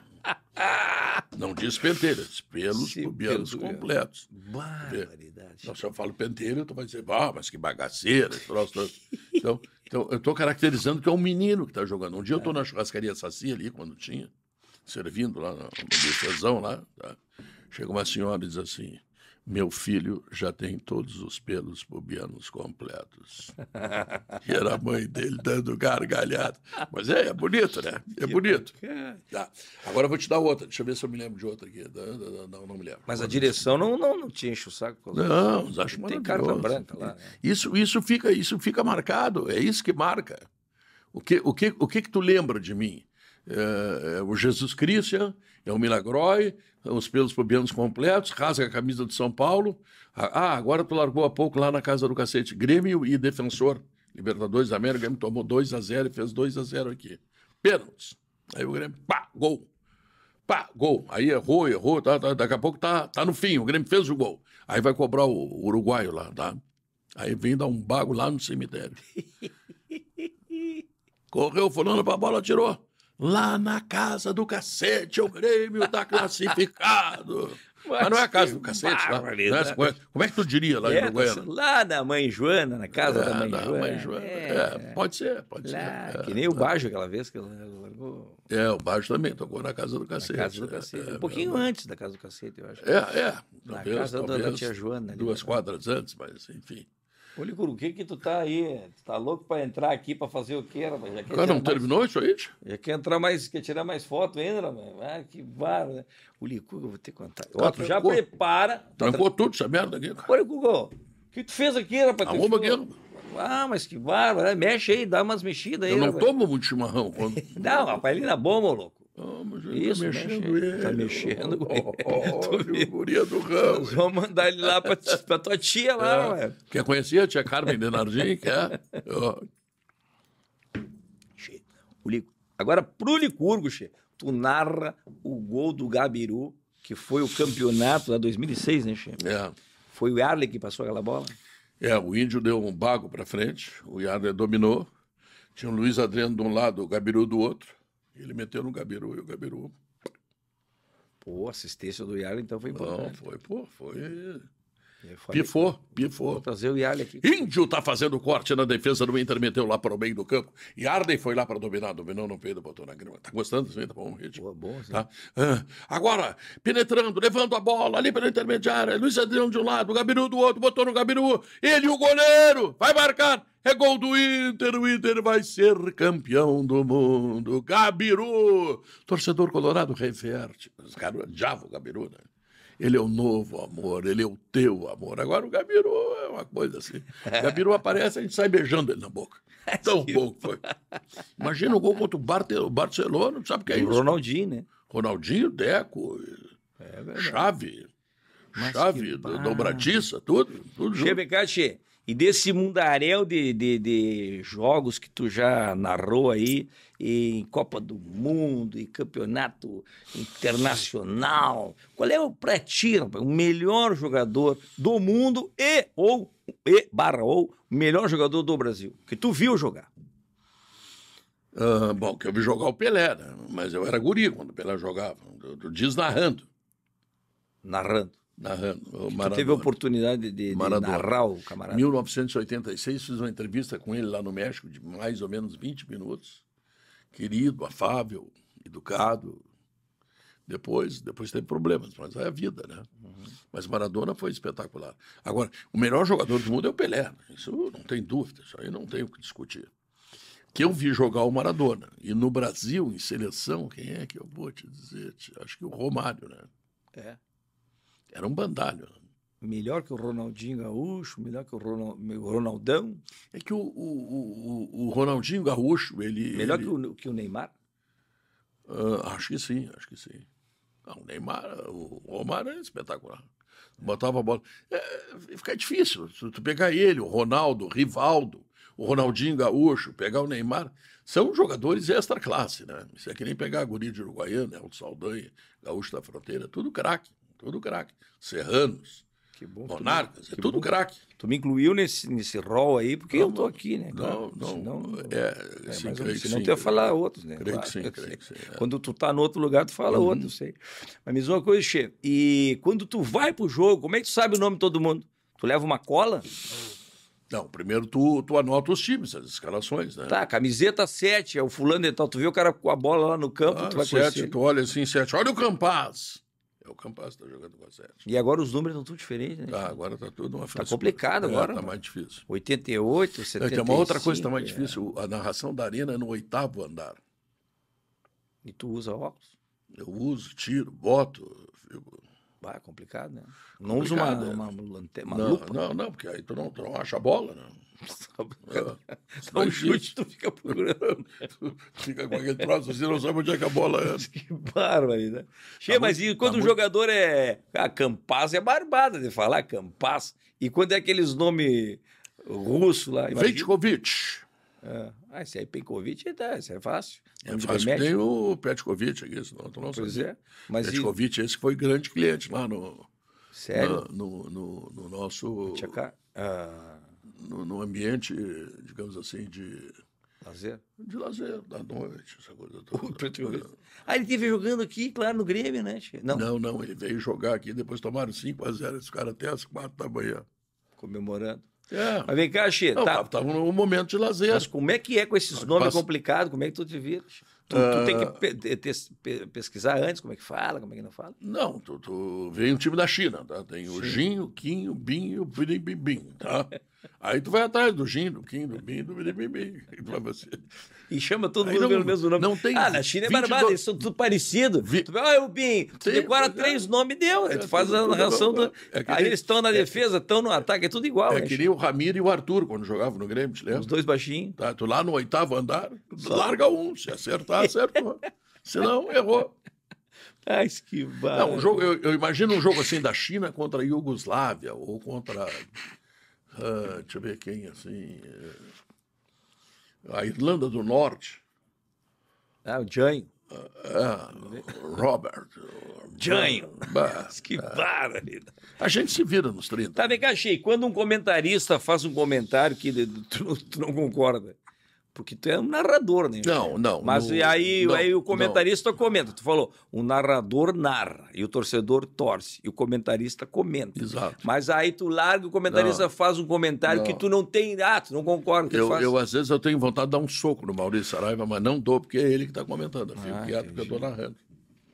Não diz pentelho, diz pelos Sim, pubianos pelo completos. Barbaridade. Então, se eu falo penteiro tu vai dizer, ah, mas que bagaceira, troço Então, então, eu estou caracterizando que é um menino que está jogando. Um dia eu estou é. na churrascaria Saci ali, quando tinha, servindo lá no, no lá. Tá? Chega uma senhora e diz assim, meu filho já tem todos os pelos pubianos completos. [laughs] e era a mãe dele dando gargalhada. Mas é, é bonito, né? É bonito. Tá. Agora eu vou te dar outra. Deixa eu ver se eu me lembro de outra aqui. Não, não, não me lembro. Mas a direção não, não, não te enche o saco? Não, os acho Tem carta branca lá. Né? Isso, isso, fica, isso fica marcado. É isso que marca. O que, o que, o que, que tu lembra de mim? É, é o Jesus Cristo, é o Milagroi, os pelos pubianos completos, rasga a camisa do São Paulo. Ah, ah, agora tu largou há pouco lá na casa do cacete. Grêmio e Defensor, Libertadores da América, o Grêmio tomou 2 x 0 e fez 2 x 0 aqui. Pênaltis. Aí o Grêmio, pá, gol. Pá, gol. Aí errou, errou, tá, tá, daqui a pouco tá, tá no fim, o Grêmio fez o gol. Aí vai cobrar o, o uruguaio lá, tá? Aí vem dar um bago lá no cemitério. [laughs] Correu fulano pra bola, tirou. Lá na casa do cacete, o Grêmio tá classificado. Mas, Mas, não é a casa do cacete, lá, como, é, é né? como é que tu diria lá é, em Goiânia? Lá na mãe Joana, na casa é, da mãe na Joana. Mãe Joana. É, é, é, pode ser, pode lá, ser. que nem o Bajo aquela vez que ele largou. É, o Bajo também tocou na casa do cacete. Na casa do né? cacete. um pouquinho antes da casa do cacete, eu acho. É, é. Na talvez, casa da, da tia Joana. Ali, duas né? quadras antes, mas enfim. Ô, Licuru, o que que tu tá aí? Tu tá louco pra entrar aqui pra fazer o quê, rapaz? Já Cara, não mais... terminou isso aí? Já quer entrar mais, quer tirar mais foto ainda, rapaz? Ah, que barra, né? O Licuru, eu vou ter que contar. Ó, tu trancou. já prepara... Tá trancou tá... tudo essa merda aqui, cara. Ô, Licuru, o que tu fez aqui, rapaz? Arruma aqui, rapaz. Ah, mas que barba, né? Mexe aí, dá umas mexidas aí. Eu não rapaz. tomo muito chimarrão. Quando... [laughs] não, rapaz, ele na bomba, louco. Vamos, ah, gente, tá Isso, tá mexendo né, ele. Tá mexendo com ele. [laughs] o do ramo. Vamos mandar ele lá pra, pra tua tia lá, é. ué. Quer conhecer a tia Carmen Denardim? Quer? Oh. [laughs] o Agora, pro Licurgo, che, tu narra o gol do Gabiru, que foi o campeonato da 2006, né, che? É. Foi o Yarley que passou aquela bola? É, o Índio deu um bago pra frente, o Yarley dominou. Tinha o Luiz Adriano de um lado, o Gabiru do outro. Ele meteu no Gabiru e o Gabiru. Pô, assistência do Yara então foi importante. Não, foi, pô, foi. Pifou, pifou. Vou trazer o Yale aqui. Índio tá fazendo corte na defesa do Inter, meteu lá para o meio do campo. Arden foi lá para dominar, dominou, não peito, botou na grama. Tá gostando? Sim, tá bom, gente. Boa, bom, Tá? Ah, agora, penetrando, levando a bola ali pela intermediária. Luiz Adriano de um lado, o Gabiru do outro, botou no Gabiru. Ele, o goleiro, vai marcar. É gol do Inter, o Inter vai ser campeão do mundo. Gabiru! Torcedor colorado reverte. Os caras, o Gabiru, né? ele é o novo amor, ele é o teu amor. Agora o Gabiru é uma coisa assim. O [laughs] Gabiru aparece, a gente sai beijando ele na boca. [laughs] Tão pouco foi. Imagina o gol contra o Barcelona, não sabe o que é isso? Ronaldinho, né? Ronaldinho, Deco, é Chave, Mas Chave, dobradiça, tudo, tudo junto. Chega cá, e desse mundaréu de, de, de, jogos que tu já narrou aí, em Copa do Mundo, e Campeonato Internacional, qual é o pra ti, o melhor jogador do mundo e ou, e barra ou, melhor jogador do Brasil, que tu viu jogar? Ah, bom, que eu vi jogar o Pelé, né? mas eu era guri quando o Pelé jogava, eu, eu, diz narrando. Narrando narrando. Maradona. Tu teve a oportunidade de, de narrar o camarada. 1986, fiz uma entrevista com ele lá no México de mais ou menos 20 minutos. Querido, afável, educado. Depois, depois teve problemas, mas é a vida, né? Uhum. Mas Maradona foi espetacular. Agora, o melhor jogador do mundo é o Pelé. Né? Isso não tem dúvida, isso aí não tem o que discutir. Que eu vi jogar o Maradona. E no Brasil, em seleção, quem é que eu vou te dizer? Acho que o Romário, né? É. Era um bandalho. Melhor que o Ronaldinho Gaúcho, melhor que o Ronaldão. É que o, o, o, o Ronaldinho Gaúcho, ele. Melhor ele... Que, o, que o Neymar? Uh, acho que sim, acho que sim. Ah, o Neymar, o Omar é espetacular. Botava a bola. É, fica difícil. Se tu pegar ele, o Ronaldo, o Rivaldo, o Ronaldinho Gaúcho, pegar o Neymar, são jogadores extra classe, né? Isso é que nem pegar a Guri de Uruguaiana, o Saldanha, Gaúcho da Fronteira, tudo craque. Tudo craque. Serranos, que bom, Monarcas, é tudo craque. Tu me incluiu nesse, nesse rol aí, porque não, eu tô aqui, né? não, não. Senão, é, é, sim, mas, creio senão sim, tu ia falar outros, né? Creio claro, que sim, creio que sim. É. Quando tu tá no outro lugar, tu fala uhum. outro, sei. Mas me diz uma coisa, Che, e quando tu vai pro jogo, como é que tu sabe o nome de todo mundo? Tu leva uma cola? Não, primeiro tu, tu anota os times, as escalações, né? Tá, camiseta 7, é o fulano e tal. Tu vê o cara com a bola lá no campo, ah, tu vai 7, tu olha assim, 7, olha o Campaz o Campas está jogando com a sete. E agora os números estão tudo diferentes, né? Ah, tá, tá, é, tá, agora está tudo uma Está complicado agora. Está é, mais difícil. 88, 75. Tem uma outra coisa que está mais difícil. É. A narração da arena é no oitavo andar. E tu usa óculos? Eu uso, tiro, boto. Fico... é complicado, né? Não complicado, usa uma, é. uma, uma, uma não, lupa. Não, não, porque aí tu não, tu não acha a bola, né? sabe? Ah, dá um chute, tu fica [laughs] procurando. tu fica com aquele troço, você assim, não sabe onde é que a bola é. [laughs] Que bárbaro aí, né? Tá che, tá mas muito, e tá quando tá o muito... jogador é. Ah, Campaz é barbada de falar, Campaz. E quando é aqueles nomes russo lá. Ventkovic. É. Ah, ah, esse aí Penkovic, tá, é fácil. É fácil tem o Petkovic aqui, senão tu não pois sabe. É. Mas Petkovic, e... esse foi grande cliente lá no... Sério? Na, no, no, no, nosso... Tchaca... Ah, no, no ambiente, digamos assim, de Lazer? De lazer, da noite, essa coisa toda. ah, ele esteve jogando aqui, claro, no Grêmio, né? Não. não, não, ele veio jogar aqui, depois tomaram 5 a 0 esse cara até às 4 da manhã. Comemorando. É. Mas vem cá, Xê. Não, tá... Tava num momento de lazer. Mas como é que é com esses nomes passa... complicados? Como é que tu te vira? Tu, tu ah. tem que pe eh, pe pesquisar antes como é que fala, como é que não fala? Não, tu, tu... vem um time da China, tá? Tem o Jin, o Kim, o Bin e o Bim, tá? [laughs] Aí tu vai atrás do Jim, do Kim, do Bim, do Bibibi. E chama todo mundo não, pelo mesmo nome. Não tem. Ah, na China é 22... barbada, eles são tudo parecido. Vi... Tu vai, ah, o Bim, tu tem, decora é. três nomes deu. Aí tu faz a narração do. É, é nem... Aí eles estão na é defesa, estão é... no ataque, é tudo igual. É né, que nem o Ramiro e o Arthur, quando jogavam no Grêmio, te lembra? Os dois baixinhos. Tá, tu lá no oitavo andar, larga um. Se acertar, acertou. [laughs] Se não, errou. Ai, que barra. Não, um jogo, eu, eu imagino um jogo assim da China contra a Iugoslávia ou contra Uh, deixa eu ver quem, assim. Uh, a Irlanda do Norte. Ah, o Jane Uh, Robert. Janho. que vara. É. A gente se vira nos 30. Tá, vem cá, Quando um comentarista faz um comentário que tu, tu não concorda, porque tu é um narrador, né? Não, não. Mas no, e aí, não, aí o comentarista não. comenta. Tu falou, o narrador narra e o torcedor torce e o comentarista comenta. Exato. Mas aí tu larga o comentarista não, faz um comentário que tu não tem, ah, tu não concorda. Que eu, faz. eu, às vezes, eu tenho vontade de dar um soco no Maurício Saraiva, mas não dou, porque é ele que está comentando. Eu fico ah, quieto porque eu estou narrando.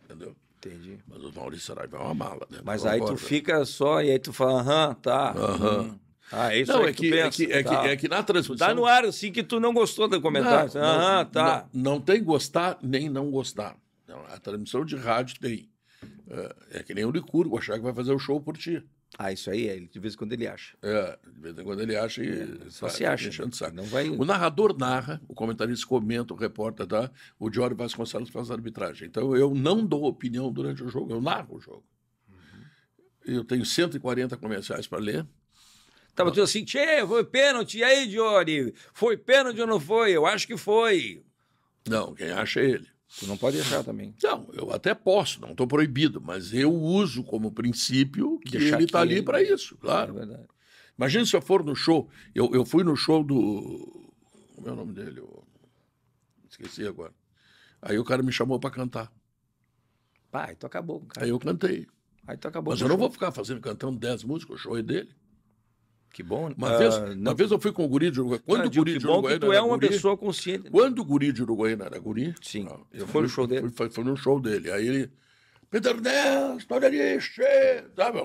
Entendeu? Entendi. Mas o Maurício Saraiva é uma mala, né? Mas aí tu fica só e aí tu fala, aham, tá. Aham. Hum. Ah, é isso não, é, é que, é, que, é, tá. que, é que na transmissão. Dá tá no ar assim que tu não gostou do comentário. Não, ah, não, tá. Não, não, tem gostar nem não gostar. A transmissão de rádio tem. Ah, é que nem o Licurgo achar que vai fazer o show por ti. Ah, isso aí é. De vez em quando ele acha. É, de vez em quando ele acha e. É, só tá, se acha. Deixando né? saco. Não vai... O narrador narra, o comentarista comenta, o repórter tá. O Diório Vasconcelos faz a arbitragem. Então eu não dou opinião durante o jogo, eu narro o jogo. Uhum. Eu tenho 140 comerciais para ler, Tava tudo assim, tchê, foi pênalti, e aí, Diori? Foi pênalti ou não foi? Eu acho que foi. Não, quem acha é ele. Tu não pode achar também. Não, eu até posso, não estou proibido, mas eu uso como princípio que Deixar ele está ali para é isso, claro. É verdade. Imagina se eu for no show, eu, eu fui no show do. Como é o nome dele? Eu... Esqueci agora. Aí o cara me chamou para cantar. Pai, tu acabou, cara. Aí eu cantei. Aí tu acabou. Mas eu show. não vou ficar fazendo, cantando 10 músicas, o show é dele. Que bom. Uma, ah, vez, não... uma vez eu fui com o guri de Uruguai. Quando não, ah, o guri que de Uruguai que tu é uma guri, pessoa consciente. Quando o guri de Uruguai era guri... Sim, eu ah, fui no show dele. Foi, no show dele. Aí ele... Pedro Ernesto, olha ali, sabe?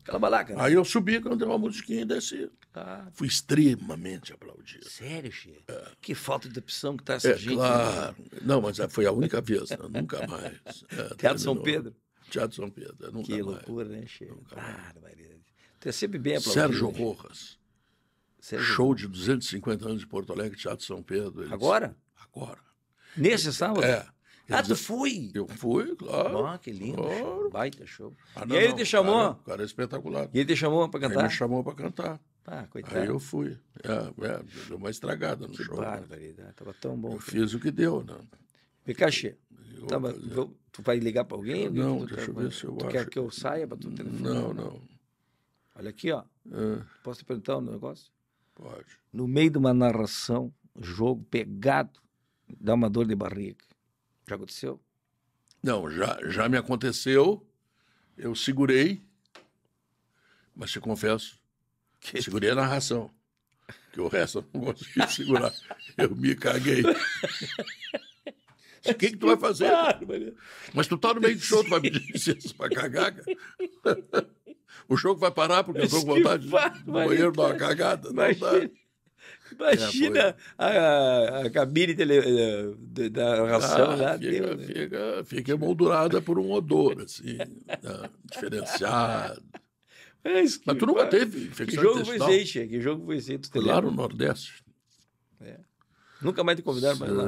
Aquela balaca. Né? Aí eu subi, cantei uma musiquinha e desci. Ah. Fui extremamente aplaudido. Sério, Che? É. Que falta de opção que tá essa é, gente. Né? Claro. Né? Não, mas é, foi a única vez, né? nunca mais. É, Teatro terminou. São Pedro? Teatro São Pedro, nunca que mais. Que loucura, né, Che? claro Maria ter sempre bem aplaudido. Sérgio Rojas. Sérgio... Show de 250 anos de Porto Alegre, Teatro São Pedro. Eles... Agora? Agora. Nesse sábado? É. Ah, tu fui? Eu fui, claro. Ah, que lindo. Claro. Baita show. Ah, não, e aí ele te chamou? Cara, é, o cara é espetacular. E ele te chamou pra cantar? Ele me chamou pra cantar. Ah, coitado. Aí eu fui. É, é, deu uma estragada no que show. Né? Barbaridade. Né? Tava tão bom. Eu fiz o que deu, né? Picaxi, tava, tu vai ligar pra alguém? não, alguém deixa eu ver se eu tu acho. quer que eu saia pra tu não? Não, não. Olha aqui, ó. É. Posso te perguntar um negócio? Pode. No meio de uma narração, jogo pegado, dá uma dor de barriga. Já aconteceu? Não, já, já me aconteceu. Eu segurei, mas te confesso, que... segurei a narração. Que o resto eu não consegui [laughs] segurar. Eu me caguei. O que, que tu vai fazer? Mas tu tá no meio do show, tu vai [laughs] pedir licença pra cagar, cara. [laughs] O jogo vai parar porque eu estou com vontade de de banheiro dar uma cagada. Imagina, imagina é, a, a, cabine tele, eh, da ração ah, lá. Fica, deu, né? fica, emoldurada por um odor, assim, né? diferenciado. Mas, Mas, tu nunca teve Que jogo foi esse, Che? Que jogo foi esse? Tu lá no Nordeste. É. Nunca mais te convidaram mais lá.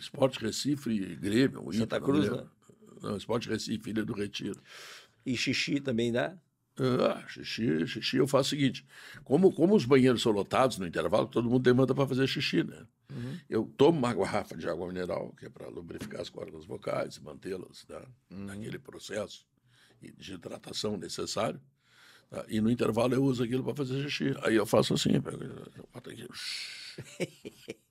Esporte Recife, Grêmio. Santa Cruz, né? Não, Esporte Recife, Ilha do Retiro. E xixi também dá? Ah, xixi, xixi, eu faço o seguinte: como, como os banheiros são lotados no intervalo, todo mundo demanda para fazer xixi, né? Uhum. Eu tomo uma garrafa de água mineral, que é para lubrificar as cordas vocais, mantê-las né? uhum. naquele processo de hidratação necessário. Tá? E no intervalo eu uso aquilo para fazer xixi. Aí eu faço assim, eu boto aqui. [laughs] [laughs]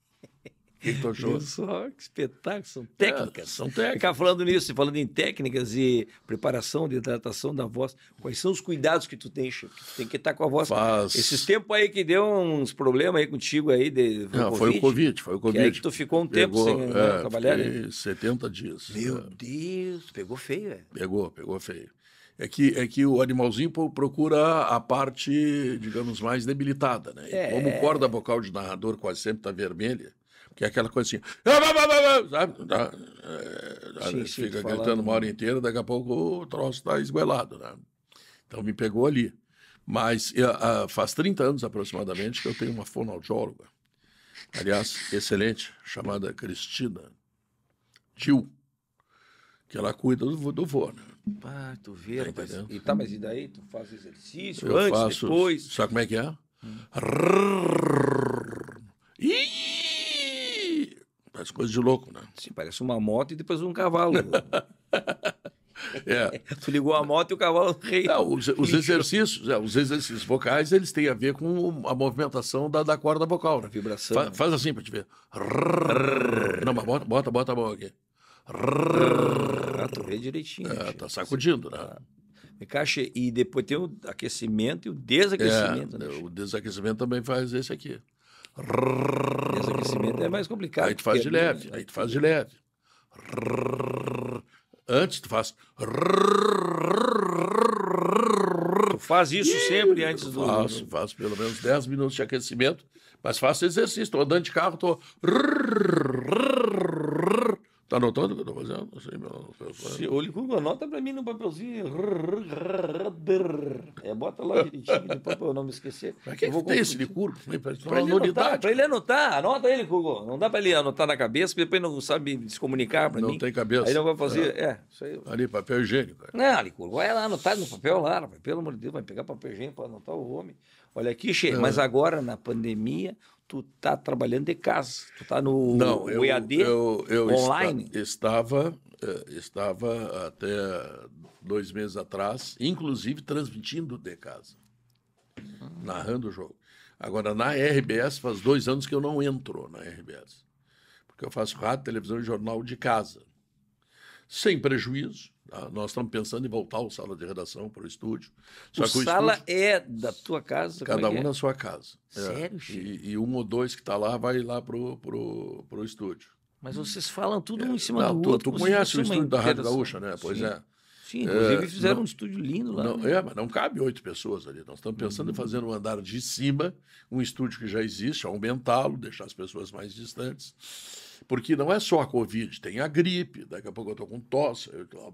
que, Só que espetáculo, são técnicas. É, são técnicas. Ficar falando nisso, falando em técnicas e preparação de hidratação da voz. Quais são os cuidados que tu tem, Chico? Tu tem que estar com a voz. Faz... Esses tempos aí que deu uns problemas aí contigo aí. De, Não, COVID, foi o Covid, foi o Covid. Que aí que tu ficou um pegou, tempo sem né, é, trabalhar. Né? 70 dias. Meu é. Deus, pegou feio, velho. É? Pegou, pegou feio. É que, é que o animalzinho procura a parte, digamos, mais debilitada, né? É. Como corda vocal de narrador quase sempre está vermelha, que é aquela coisinha. Assim, ah, sabe? É, sim, sim, fica gritando uma hora inteira, daqui a pouco o troço está esguelado. Né? Então me pegou ali. Mas ah, faz 30 anos aproximadamente que eu tenho uma fonoaudióloga, aliás, excelente, chamada Cristina Tio, que ela cuida do, do vô, né? Ah, tu vê, tá mas, e tá, mas e daí? Tu faz exercício eu antes, faço, depois? Sabe como é que é? Hum. As coisas de louco, né? Sim, parece uma moto e depois um cavalo. [laughs] é. [laughs] Tu ligou a moto e o cavalo rei. Não, os, os exercícios, é, os exercícios vocais, eles têm a ver com a movimentação da, da corda vocal, né? A vibração. Fa, faz assim pra te ver. Não, mas bota, bota, bota a mão aqui. Ah, tu vê direitinho. É, tá sacudindo, né? Ah. Caixa, e depois tem o aquecimento e o desaquecimento. É, né? o desaquecimento também faz esse aqui aquecimento é mais complicado. Aí tu faz de leve, aí tu faz de leve. Antes tu faz. faz isso sempre antes do. Faço, faço pelo menos 10 minutos de aquecimento, mas faço exercício. Estou andando de carro, estou. Tá anotando o que eu tô fazendo? Sim, ele anota para mim no papelzinho. É, bota lá direitinho, depois pra eu não me esquecer. [laughs] Mas que, eu vou que tem esse de curvo? Para ele, pra ele tipo. anotar, anota ele, Cugo. Não dá para ele anotar na cabeça, porque depois não sabe descomunicar para mim. Não tem cabeça. Aí não vai fazer, é, é isso aí. Ali, papel higiênico. Não, ali, Cugo, vai lá anotar no papel lá, pelo amor de Deus, vai pegar papel higiênico para anotar o homem. Olha aqui, cheio é. mas agora na pandemia tu tá trabalhando de casa, tu tá no Não, eu, EAD eu, eu online? Esta, estava, eh, estava até dois meses atrás, inclusive transmitindo de casa, ah. narrando o jogo. Agora, na RBS, faz dois anos que eu não entro na RBS. Porque eu faço rádio, televisão e jornal de casa. Sem prejuízo ah, nós estamos pensando em voltar o sala de redação para o estúdio. Só o, o sala estúdio, é da tua casa? É Cada um é? na sua casa. É. Sério, é. E, e, um ou dois que está lá vai lá para o pro, pro estúdio. Mas vocês falam tudo é. um em cima não, do tu, outro. Tu conhece o estúdio da Rádio Gaúcha, né? Pois Sim. é. Sim, é, inclusive fizeram não, um estúdio lindo lá. Não, né? É, mas não cabe oito pessoas ali. Nós estamos pensando uhum. em fazer no um andar de cima um estúdio que já existe, aumentá-lo, deixar as pessoas mais distantes porque não é só a Covid, tem a gripe, daqui a pouco eu estou com tosse, eu tô,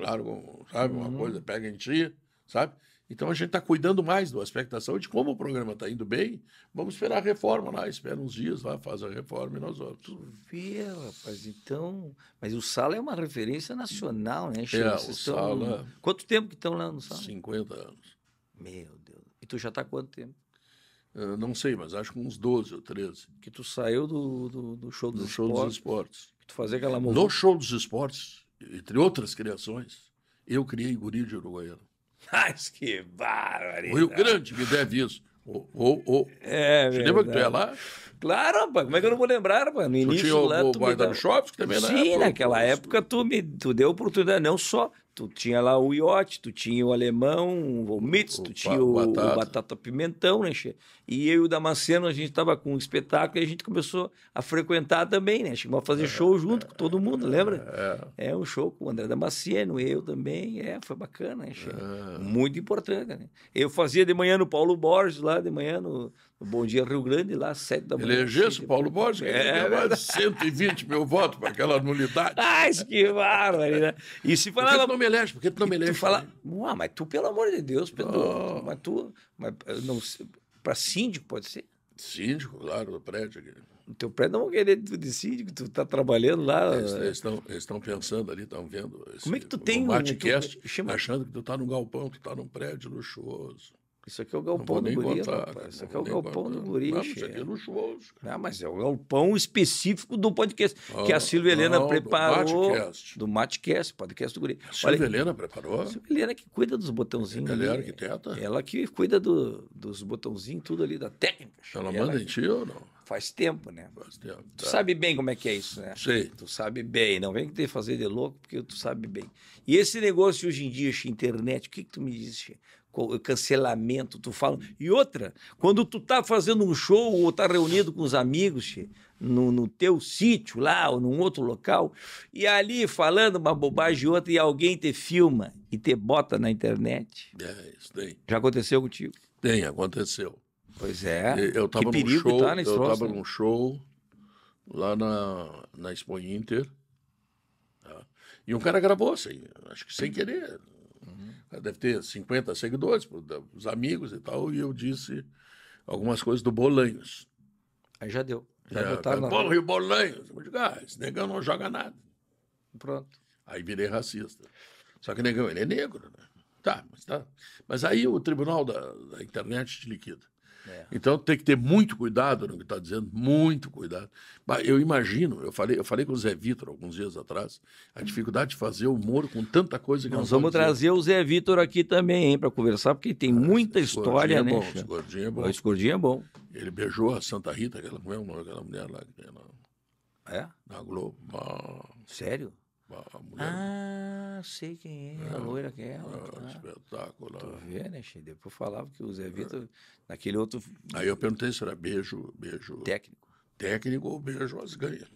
largo, sabe, uma uhum. coisa pega em ti, sabe? Então a gente está cuidando mais do aspecto da saúde, como o programa está indo bem, vamos esperar a reforma lá, espera uns dias lá, faz a reforma e nós vamos. Tu vê, rapaz, então. Mas o Sala é uma referência nacional, né, Chico? É, o Sala. Quanto tempo que estão lá no Sala? 50 anos. Meu Deus. E tu já está há quanto tempo? não sei, mas acho que uns 12 ou 13. Que tu saiu do, do, do show, dos, do show esportes, dos esportes. Que tu fazia aquela música. No show dos esportes, entre outras criações, eu criei Guri de Uruguaiano. Mas [laughs] que bárbaro! O Rio Grande me deve isso. Ou, ou, É, Você lembra que tu ia lá? Claro, rapaz. Como é que eu não vou lembrar, rapaz? No início, tinha lá, o, tu me dava... Shops, que também né? Sim, na época, naquela época tu me tu deu oportunidade não só tu tinha lá o Iote, tu tinha o Alemão, o Mitz, tu tinha o, o, batata. o, Batata Pimentão, né, che? E eu e o Damasceno, a gente tava com um espetáculo e a gente começou a frequentar também, né? Chegou a fazer é, show junto é, com todo mundo, lembra? É. é um show com o André Damasceno, eu também, é, foi bacana, né, che? É. Muito importante, né? Eu fazia de manhã no Paulo Borges, lá de manhã no, Bom Dia Rio Grande, lá às sete da manhã. Elegesse é o Paulo Borges, que é, 120 mil votos para aquela nulidade. Ai, que bárbaro, né? E se falava... Por que tu não me elege? Por que tu não me elege? Fala... Ah, mas tu, pelo amor de Deus, Pedro, oh. mas tu... Mas, eh, não, para síndico, pode ser? Síndico, claro, do prédio aqui. O teu prédio não querer tu de síndico, tu tá trabalhando lá. Eles né? estão pensando ali, estão vendo. Como é que tu tem um. podcast? achando que tu tá num galpão, tu tá num prédio luxuoso. Isso aqui é o galpão do guri, rapaz. É isso aqui é o galpão botar. do guri. isso aqui é luxuoso. Não, mas é o galpão específico do podcast ah, que a Silvia Helena não, preparou. Do Matcast. Do Matcast, podcast do guri. A Silvia Olha, Helena preparou? A Silvia Helena que cuida dos botãozinhos. Ela é arquiteta? Ela que cuida do, dos botãozinhos, tudo ali da técnica. Ela, ela manda em ti ou não? Faz tempo, né? Faz tempo. Tá. Tu sabe bem como é que é isso, né? Sei. Tu sabe bem. Não vem que te fazer de louco, porque tu sabe bem. E esse negócio hoje em dia, internet, o que, que tu me diz, cancelamento, tu fala. E outra, quando tu tá fazendo um show ou tá reunido com os amigos, no, no, teu sítio lá ou num outro local, e ali falando uma bobagem e outra, e alguém te filma e te bota na internet. É, isso tem. Já aconteceu contigo? Tem, aconteceu. Pois é. Eu, tava que perigo show, tá nesse Eu troço, tava né? num show lá na, na Expo Inter. Tá? E um cara gravou, assim, acho que sem hum. querer deve ter 50 seguidores, os amigos e tal, e eu disse algumas coisas do Bolanhos. Aí já deu. Já é, botaram e o Bolanhos. Eu digo, ah, esse negão não joga nada. Pronto. Aí virei racista. Só que negão, ele é negro, né? Tá, mas tá. Mas aí o tribunal da, da internet te liquida. É. Então tem que ter muito cuidado no né, que está dizendo, muito cuidado. Eu imagino, eu falei, eu falei com o Zé Vitor alguns dias atrás, a dificuldade de fazer humor com tanta coisa que nós vamos trazer o Zé Vitor aqui também, hein, para conversar, porque tem ah, muita é história, né? É bom, esse gordinho é bom. Esse gordinho é bom. Ele beijou a Santa Rita, aquela, é daquela mulher lá, aquela, é? na Globo. Sério? a mulher. Ah, sei quem é, é a loira que é. Ela, é um ah. espetáculo. Tu vê, né, che? Depois falava que o Zé Vitor, é. naquele outro. Aí eu perguntei se era beijo, beijo. Técnico. Técnico ou beijo às ganhas.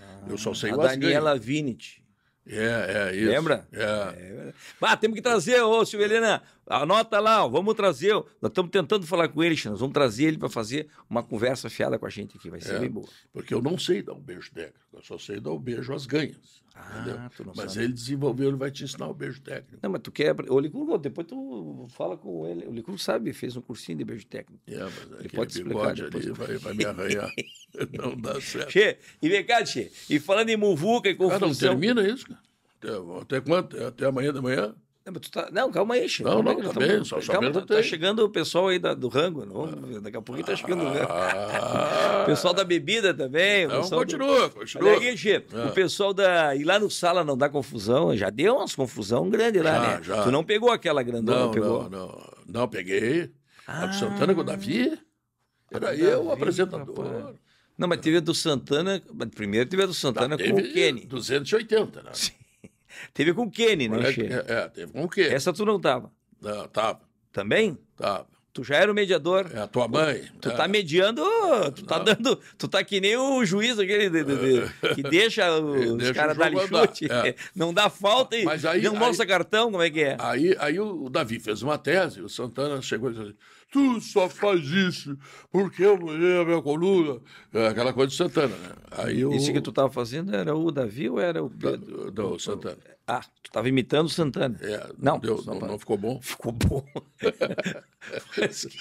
Ah. Eu só ah, sei o A Daniela Vinit. É, é isso. Lembra? É. é. Ah, temos que trazer, ô Silvelina, anota lá, ó, vamos trazer. nós estamos tentando falar com ele, nós vamos trazer ele para fazer uma conversa fiada com a gente aqui, vai ser é, bem boa. Porque eu não sei dar um beijo técnico, eu só sei dar um beijo às ganhas. Ah, mas sabe. ele desenvolveu, ele vai te ensinar o beijo técnico. Não, mas tu quer. O Licurgo, depois tu fala com ele. O Licurgo sabe, fez um cursinho de beijo técnico. É, mas ele pode explicar. Depois... Ali, vai, vai me arranhar. [laughs] não dá certo. Che, e vem cá, che, e falando em muvuca e confusão. Ah, não termina isso, cara. Até, até quanto? Até amanhã da manhã? Não, tá... não, calma aí, Chico. Não, não, não tá só calma, tá, tá, chegando o pessoal aí da, do rango, não? Ah. daqui a pouquinho tá chegando o rango. Ah. [laughs] pessoal da bebida também. Não, continua, do... continua. Aqui, Chico, é. o pessoal da... E lá no sala não dá confusão, já deu umas confusão grande lá, já, né? Já. Tu não pegou aquela grandona, não, pegou? Não, não, não, peguei. Ah, a do Santana com o Davi, era Davi, eu o apresentador. Rapaz. Não, mas teve a do Santana, primeiro teve a do Santana com o Kenny. 280, né? Sim. [laughs] teve com o Kenny, né, é, é, é, teve com o Kenny. Essa tu não tava? Não, tava. Também? Tava. Tu já era o mediador. É, a tua mãe. Tu, tu é. tá mediando, tu tá dando. Tu tá que nem o juiz aquele de, de, de, [laughs] que deixa os caras dar chute. É. [laughs] Não dá falta e aí, não mostra aí, cartão, como é que é? Aí, aí o Davi fez uma tese, o Santana chegou e disse assim, tu só faz isso porque eu mudei é a minha coluna. É aquela coisa de Santana, né? Aí eu... Isso que tu estava fazendo era o Davi ou era o Pedro? Santana. Ah, tu estava imitando o Santana. É, não, deu, não, não, ficou bom? [laughs] Ficou bom. [laughs]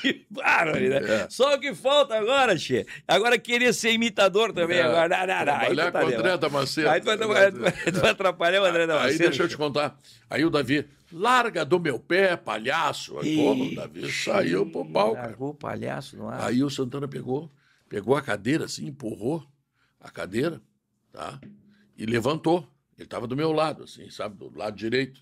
que né? É. Só o que falta agora, Che. Agora queria ser imitador também. É. Agora, não, não, não. Trabalhar tá com o André Damasceno. Aí tu vai, tu vai atrapalhar o André Damasceno. Aí deixa eu te contar. Aí o Davi Larga do meu pé, palhaço. Aí, como, o Davi saiu pro palco. Largou o palhaço no ar. Aí o Santana pegou, pegou a cadeira assim, empurrou a cadeira, tá? E levantou. Ele estava do meu lado, assim, sabe, do lado direito.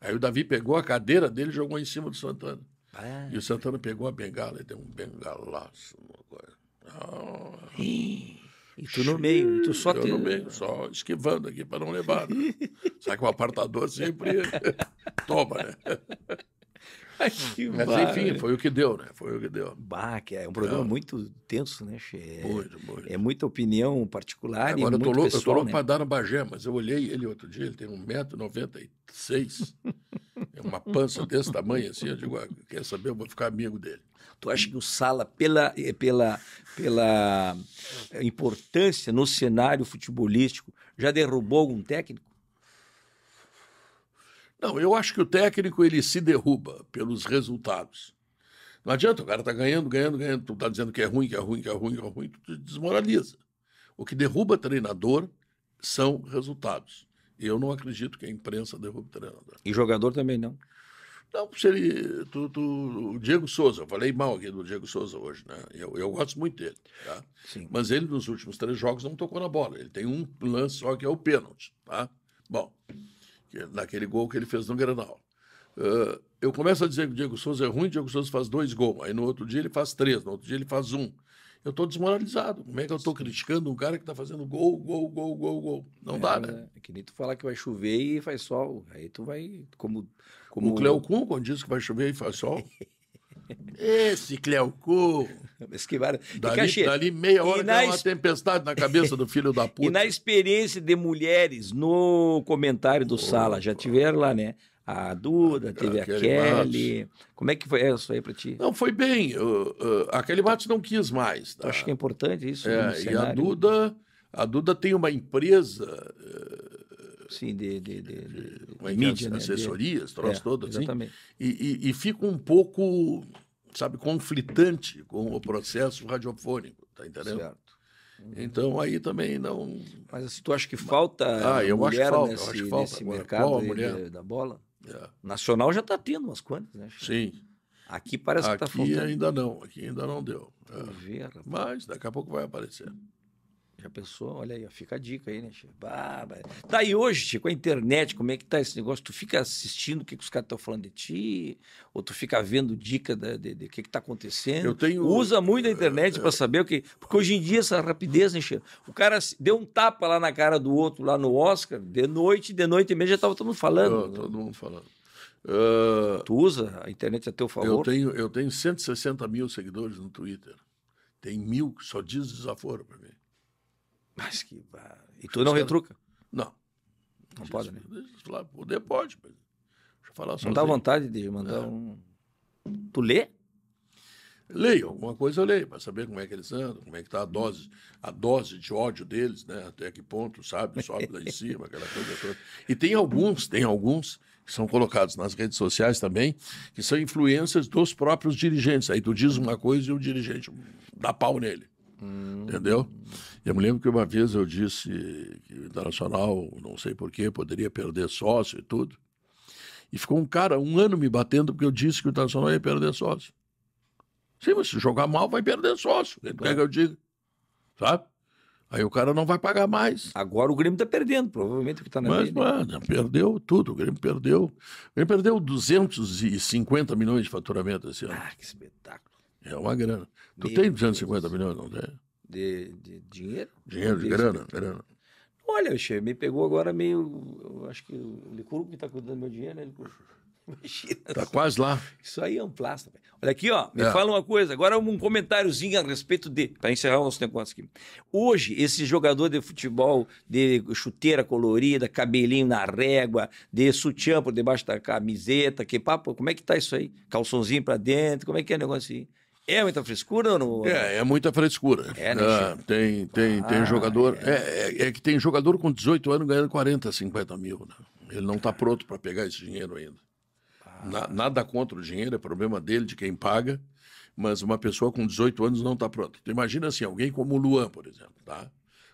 Aí o Davi pegou a cadeira dele e jogou em cima do Santana. Ah. E o Santana pegou a bengala e deu um bengalaço. No... Ah. E tu no meio, e tu só eu te... no meio, só esquivando aqui para não levar. Né? Só [laughs] que o apartador sempre [laughs] toma, né? Mas enfim, foi o que deu, né? Foi o que deu. Bah, que é um programa não. muito tenso, né, Che? É, muito, muito. É muita opinião particular Agora, e eu tô louco, pessoal, eu tô louco né? para dar no Bagé, mas eu olhei ele outro dia, ele tem 1,96m. [laughs] é uma pança desse tamanho assim, eu digo, ah, quer saber, eu vou ficar amigo dele. Tu acha que o Sala, pela, eh, pela, pela importância no cenário futebolístico, já derrubou algum técnico? Não, eu acho que o técnico ele se derruba pelos resultados. Não adianta, o cara tá ganhando, ganhando, ganhando, tu tá dizendo que é ruim, que é ruim, que é ruim, que é ruim, tu desmoraliza. O que derruba treinador são resultados. Eu não acredito que a imprensa derrube treinador. E jogador também não. Não, se ele. Tu, tu, o Diego Souza, eu falei mal aqui do Diego Souza hoje, né? Eu, eu gosto muito dele. Tá? Sim. Mas ele, nos últimos três jogos, não tocou na bola. Ele tem um lance só que é o pênalti. Tá? Bom, é naquele gol que ele fez no Granal. Uh, ah, eu começo a dizer que o Diego Souza é ruim, o Diego Souza faz dois gols. Aí no outro dia ele faz três, no outro dia ele faz um. Eu estou desmoralizado. Como é que eu estou criticando um cara que está fazendo gol, gol, gol, gol, gol? Não é, dá, né? É que nem tu falar que vai chover e faz sol. Aí tu vai, como como o Cleocum, quando diz que vai chover e faz sol. Esse Cleocu! Esquivaram. Dali, dali meia hora na... uma tempestade na cabeça do filho da [laughs] puta. E na experiência de mulheres no comentário do oh, Sala, já tiveram lá, né? A Duda, ah, teve a, Kelly. Matos. Como é que foi isso aí para ti? Não, foi bem. Uh, uh, a Kelly Matos não quis mais. Tá? Acho que é importante isso. É, e a Duda, a Duda tem uma empresa eh, Sim, de, de, de, de é é? mídia, né? é, né? assessorias, troço é, todo assim. Exatamente. E, e, e fica um pouco, sabe, conflitante com o processo radiofônico, tá entendendo? Certo. Uhum. Então aí também não. Mas assim, tu acha que falta ah, mulher nesse, nesse mercado da bola? É. Nacional já está tendo umas quantas, né? Sim. Aqui parece tá Aqui que está faltando. Aqui ainda não, aqui ainda não deu. É. Ver, Mas daqui a pouco vai aparecer. Já pensou? Olha aí, fica a dica aí, né, Chico? Bah, Tá aí hoje, Chico, a internet, como é que tá esse negócio? Tu fica assistindo o que, que os caras estão falando de ti, ou tu fica vendo dica da, de, de, que, que tá acontecendo. Eu tenho... Usa muito a internet para saber o que. Porque hoje em dia, essa rapidez, né, Chico? O cara deu um tapa lá na cara do outro, lá no Oscar, de noite, de noite e meia já tava todo mundo falando. Eu, todo mundo falando. Uh... Tu usa a internet a teu favor? Eu tenho, eu tenho 160 mil seguidores no Twitter. Tem mil que só diz desaforo para mim. Mas que E tu não é retruca? Não. Não pode, né? Falar, poder pode, mas deixa eu falar Não dá vontade de mandar é. um... Tu lê? Leio, alguma coisa eu leio, para saber como é que eles andam, como é que está a dose, a dose de ódio deles, né? Até que ponto, sabe? Sobe lá em [laughs] cima, aquela coisa toda. E tem alguns, tem alguns que são colocados nas redes sociais também, que são influências dos próprios dirigentes. Aí tu diz uma coisa e o dirigente dá pau nele. Hum. Entendeu? Eu me lembro que uma vez eu disse que o Internacional, não sei porquê, poderia perder sócio e tudo. E ficou um cara um ano me batendo porque eu disse que o Internacional ia perder sócio. Sim, mas se jogar mal, vai perder sócio. Ele é quer que eu diga. Sabe? Aí o cara não vai pagar mais. Agora o Grêmio está perdendo, provavelmente que está na Mas, mano, perdeu tudo. O Grêmio perdeu. O Grêmio perdeu 250 milhões de faturamento esse ano. Ah, que espetáculo. É uma grana. Tu Meu tem 250 Deus. milhões, não tem? De, de dinheiro? Dinheiro, de grana, grana. Olha, me pegou agora meio. Acho que o Licurgo que está cuidando do meu dinheiro, né, [laughs] Imagina. Tá só. quase lá. Isso aí é um plástico. Olha aqui, ó. Me é. fala uma coisa. Agora um comentáriozinho a respeito de. Para encerrar o nosso negócio aqui. Hoje, esse jogador de futebol, de chuteira colorida, cabelinho na régua, de sutiã por debaixo da camiseta, que papo, como é que tá isso aí? Calçãozinho para dentro, como é que é o negócio aí? É muita frescura ou não? É, é muita frescura. É, né? Ah, tem tem, ah, tem jogador. É. é. É, é. que tem jogador com 18 anos ganhando 40, 50 mil. Né? Ele não está pronto para pegar esse dinheiro ainda. Ah. Na, nada contra o dinheiro, é problema dele, de quem paga. Mas uma pessoa com 18 anos não está pronta. Então, imagina assim, alguém como o Luan, por exemplo. Tá?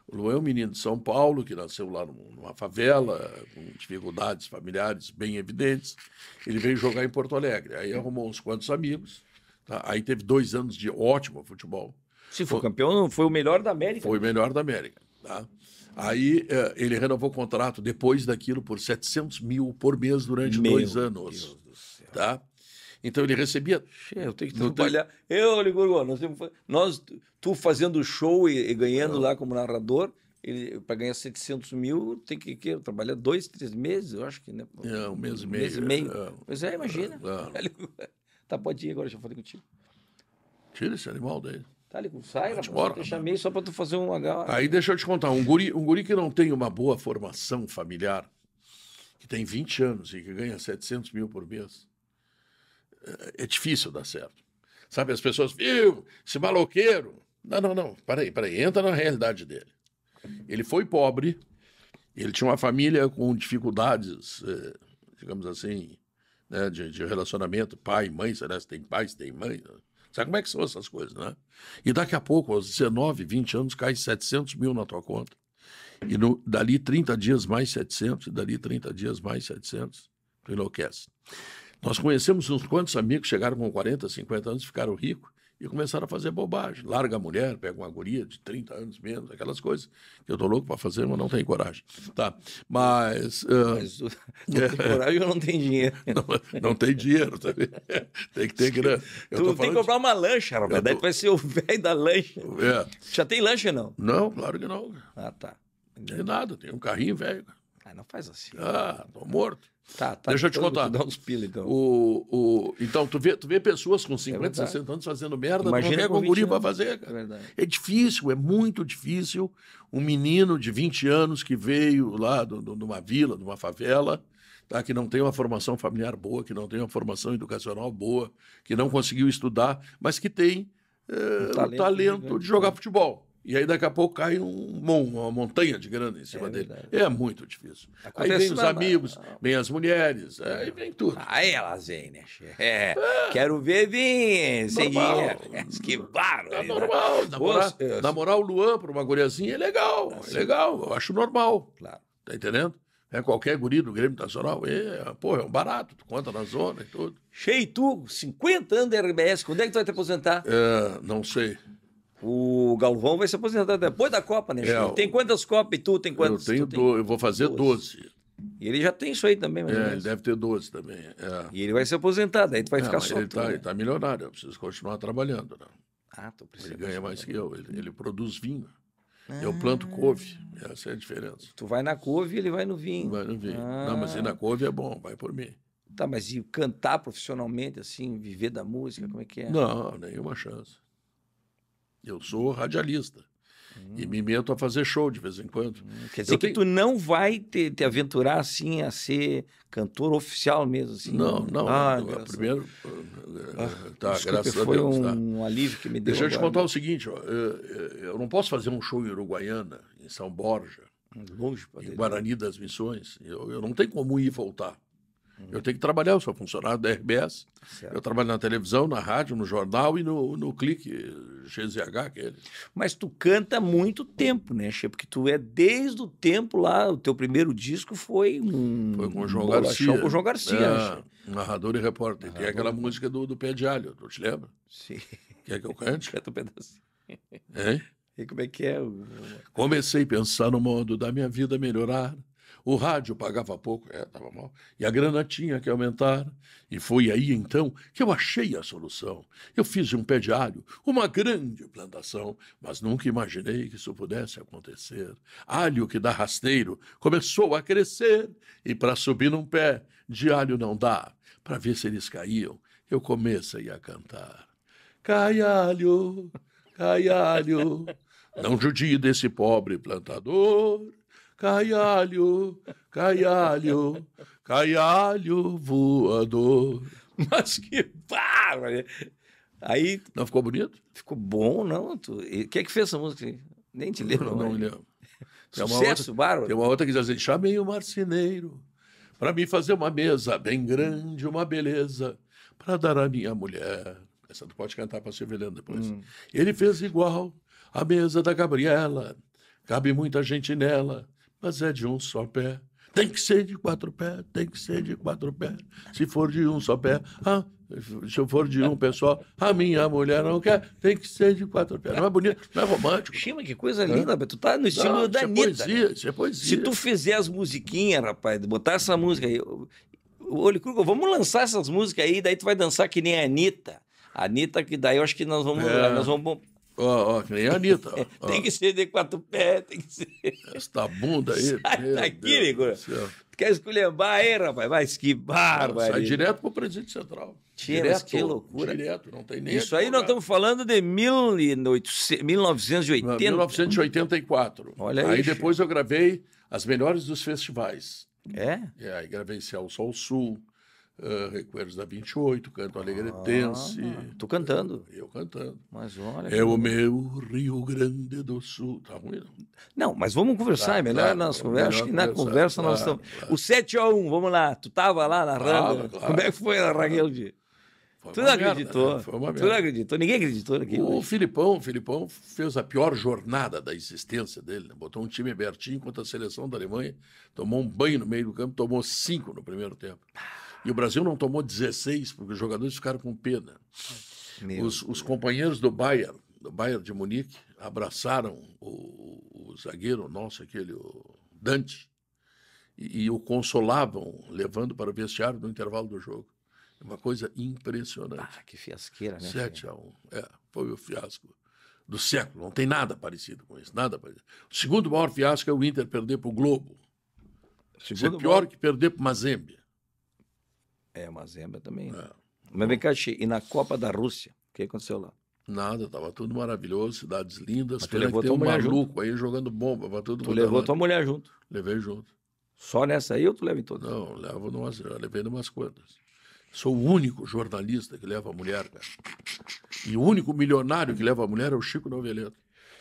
O Luan é um menino de São Paulo que nasceu lá numa favela, com dificuldades familiares bem evidentes. Ele veio jogar em Porto Alegre. Aí arrumou uns quantos amigos ah, aí teve dois anos de ótimo futebol. Se for foi, campeão, foi o melhor da América. Foi o né? melhor da América. Tá? Aí eh, ele renovou o contrato depois daquilo por 700 mil por mês durante Meu dois anos. Do tá? Então ele recebia. Che, eu tenho que trabalhar. Eu, Ligurgo, nós, nós, tu fazendo show e, e ganhando Não. lá como narrador, para ganhar 700 mil, tem que, que trabalhar dois, três meses, eu acho que, né? É, um mês e meio. Um mês e meio. É, pois é, imagina. É, é. Tá, pode ir agora, já falei contigo. Tira esse animal daí. Tá, ali, sai, rapaz, embora, eu te chamei só pra tu fazer um H. Aí deixa eu te contar, um guri, um guri que não tem uma boa formação familiar, que tem 20 anos e que ganha 700 mil por mês, é, é difícil dar certo. Sabe, as pessoas, viu, esse maloqueiro. Não, não, não, peraí, peraí, entra na realidade dele. Ele foi pobre, ele tinha uma família com dificuldades, eh, digamos assim, né, de, de, relacionamento, pai, mãe, será que tem pai, se tem mãe? Né? Sabe como é que são essas coisas, né? E daqui a pouco, aos 19, 20 anos, cai 700 mil na tua conta. E no, dali 30 dias mais 700, e dali 30 dias mais 700, tu enlouquece. Nós conhecemos uns quantos amigos chegaram com 40, 50 anos e ficaram ricos e começaram a fazer bobagem. Larga a mulher, pega uma guria de 30 anos menos, aquelas coisas que eu tô louco para fazer, mas não tenho coragem. Tá, mas... Uh... mas [laughs] não tem coragem ou não tem dinheiro? [laughs] Não, não tem dinheiro, tá? [laughs] tem que ter grana. Eu tu tem que comprar de... uma lancha, rapaz, tô... daí tu vai ser o velho da lancha. É. Já tem lancha, não? Não, claro que não. Ah, tá. Não tem nada, tem um carrinho velho, ah, não faz assim. Ah, tô morto. Tá, tá, Deixa eu te contar. uns pila, então. O, o, então, tu vê, tu vê pessoas com 50, é 60 anos fazendo merda, Imagina tu não pega um guri pra fazer, é cara. É, é, difícil, é muito difícil um menino de 20 anos que veio lá de uma vila, de uma favela, tá? que não tem uma formação familiar boa, que não tem uma formação educacional boa, que não conseguiu estudar, mas que tem é, talento, talento de jogar né? futebol. E aí daqui a pouco cai um, uma montanha de grana em cima é dele. É muito difícil. Acontece aí vem os amigos, vem as mulheres, é. é. aí vem tudo. Aí ah, elas vêm, né? É. é. Quero ver vir, sem dinheiro. Esquivaram. É tá normal. Né? Namorar, Poxa, namorar o Luan para uma guriazinha é legal, assim. é legal. Eu acho normal. Claro. Tá entendendo? É qualquer guri do Grêmio Nacional. É, pô, é um barato, tu conta na zona e tudo. Cheio, tu, 50 anos da RBS, quando é que tu vai te aposentar? É, não sei. O Galvão vai se aposentar depois da Copa, né? É, tem quantas Copas e tu tem quantas? Eu tenho do, eu vou fazer 12. E ele já tem isso aí também, mas. É, ele deve ter 12 também. É. E ele vai se aposentar, daí tu vai ficar solto. Ele está né? tá milionário, eu preciso continuar trabalhando. Né? Ah, tô precisando. Ele ganha mais que eu, ele, ele produz vinho. Ah. Eu planto couve, essa é a diferença. Tu vai na couve e ele vai no vinho. Vai no vinho. Ah. Não, mas ir na couve é bom, vai por mim. Tá, mas e cantar profissionalmente, assim, viver da música, como é que é? Não, nenhuma chance. Eu sou radialista. Hum. E me meto a fazer show de vez em quando. Hum. Quer dizer eu que tenho... tu não vai te, te, aventurar assim a ser cantor oficial mesmo? Assim, não, não. Ah, não, graças... primeiro. Ah, ah, ah, ah, tá, desculpa, graças foi a Deus. Foi tá. um tá. alívio que me deu. Deixa eu te contar o seguinte: ó, eu, eh, eh, eu não posso fazer um show em Uruguaiana, em São Borja. Hum, longe, em Guarani das Missões. Eu, eu não tenho como ir e voltar. Uhum. Eu tenho que trabalhar, eu sou funcionário da RBS. Certo. Eu trabalho na televisão, na rádio, no jornal e no, no clique GZH, aquele. É- Mas tu canta muito tempo, né, Che? Porque tu é desde o tempo lá, o teu primeiro disco foi um. Foi com o João um Garcia. Com o João Garcia, é, Narrador e repórter. Narrador. Tem aquela música do, do Pé de Alho, tu te lembra? Sim. Quer que eu cante? Canta um pedacinho. Hein? E como é que é? Comecei a pensar no modo da minha vida melhorar. O rádio pagava pouco, é, estava mal, e a grana tinha que aumentar. E foi aí então que eu achei a solução. Eu fiz um pé de alho uma grande plantação, mas nunca imaginei que isso pudesse acontecer. Alho que dá rasteiro começou a crescer, e para subir num pé de alho não dá. Para ver se eles caíam, eu comecei a cantar. Cai alho, cai alho, não judie desse pobre plantador Caialho, caialho, caialho voador. Mas que bárbaro! Aí. Não ficou bonito? Ficou bom, não. Tu... E quem é que fez essa música? Nem te lembro. Não, não me lembro. Sucesso, bárbaro. Tem uma outra que diz assim: chamei o marceneiro para me fazer uma mesa bem grande, uma beleza, para dar à minha mulher. Essa tu pode cantar para Silvelino depois. Hum. Ele fez igual a mesa da Gabriela, cabe muita gente nela, mas é de um só pé. Tem que ser de quatro pés, tem que ser de quatro pés. Se for de um só pé, ah, se eu for de um pessoal, a minha mulher não quer, tem que ser de quatro pés. Não é bonito, não é romântico. Chima, que coisa é? linda, tu tá no estilo não, é da Anitta. Isso é poesia, isso é poesia. Se tu fizer as musiquinhas, rapaz, botar essa música aí. Olho Kruger, vamos lançar essas músicas aí, daí tu vai dançar que nem a Anitta. A Anitta, que daí eu acho que nós vamos. É. Nós vamos Ó, ó, que nem a Anitta. Ó. [laughs] tem que ser de quatro pés, tem que ser. Esta bunda aí. Sai daqui, nego. Tu quer esculhambar aí, rapaz? Vai esquivar, vai. Sai direto pro presidente central. Tia, direto, que loucura. Direto, não tem nem. Isso aí nós estamos falando de 1980. 1984. Olha aí. Aí isso. depois eu gravei as melhores dos festivais. É? É, aí gravei Céu Sol Sul ah, Recuerdos da 28, canto alegretense. Ah, tu tá. cantando? Eu cantando. Mas olha. É o meu Rio Grande do Sul. Tá ruim? Não, não mas vamos conversar, tá, é melhor tá, nós conversa, acho que na conversa tá, nós estamos. O 7 a 1, vamos lá, tu tava lá na claro, claro, Como é que foi a Ranguel de? Né? tu não merda, acreditou. tu não acreditou, ninguém acreditou naquilo. O Filipão, o Filipão fez a pior jornada da existência dele. Né? Botou um time abertinho contra a seleção da Alemanha, tomou um banho no meio do campo, tomou cinco no primeiro tempo. E o Brasil não tomou 16, porque os jogadores ficaram com pena. Os, os, companheiros do Bayern, do Bayern de Munique, abraçaram o, o zagueiro nosso, aquele o Dante, e, e o consolavam, levando para o vestiário no intervalo do jogo. É uma coisa impressionante. Ah, que fiasqueira, né? 7 a 1. É, foi o fiasco do século. Não tem nada parecido com isso, nada parecido. O segundo maior fiasco é o Inter perder para o Globo. Segundo Isso é pior maior... que perder para o Mazembe. É, uma zebra também. Né? É. Mas vem cá, Xi, e na Copa da Rússia, o que aconteceu lá? Nada, tava tudo maravilhoso, cidades lindas. Mas tu levou tua um mulher maluco junto. aí jogando bomba pra tudo. Tu levou tua mulher junto? Levei junto. Só nessa aí ou tu leva em todas? Não, levo numas, levei umas quantas. Sou o único jornalista que leva a mulher, cara. E o único milionário que leva a mulher é o Chico Noveleto.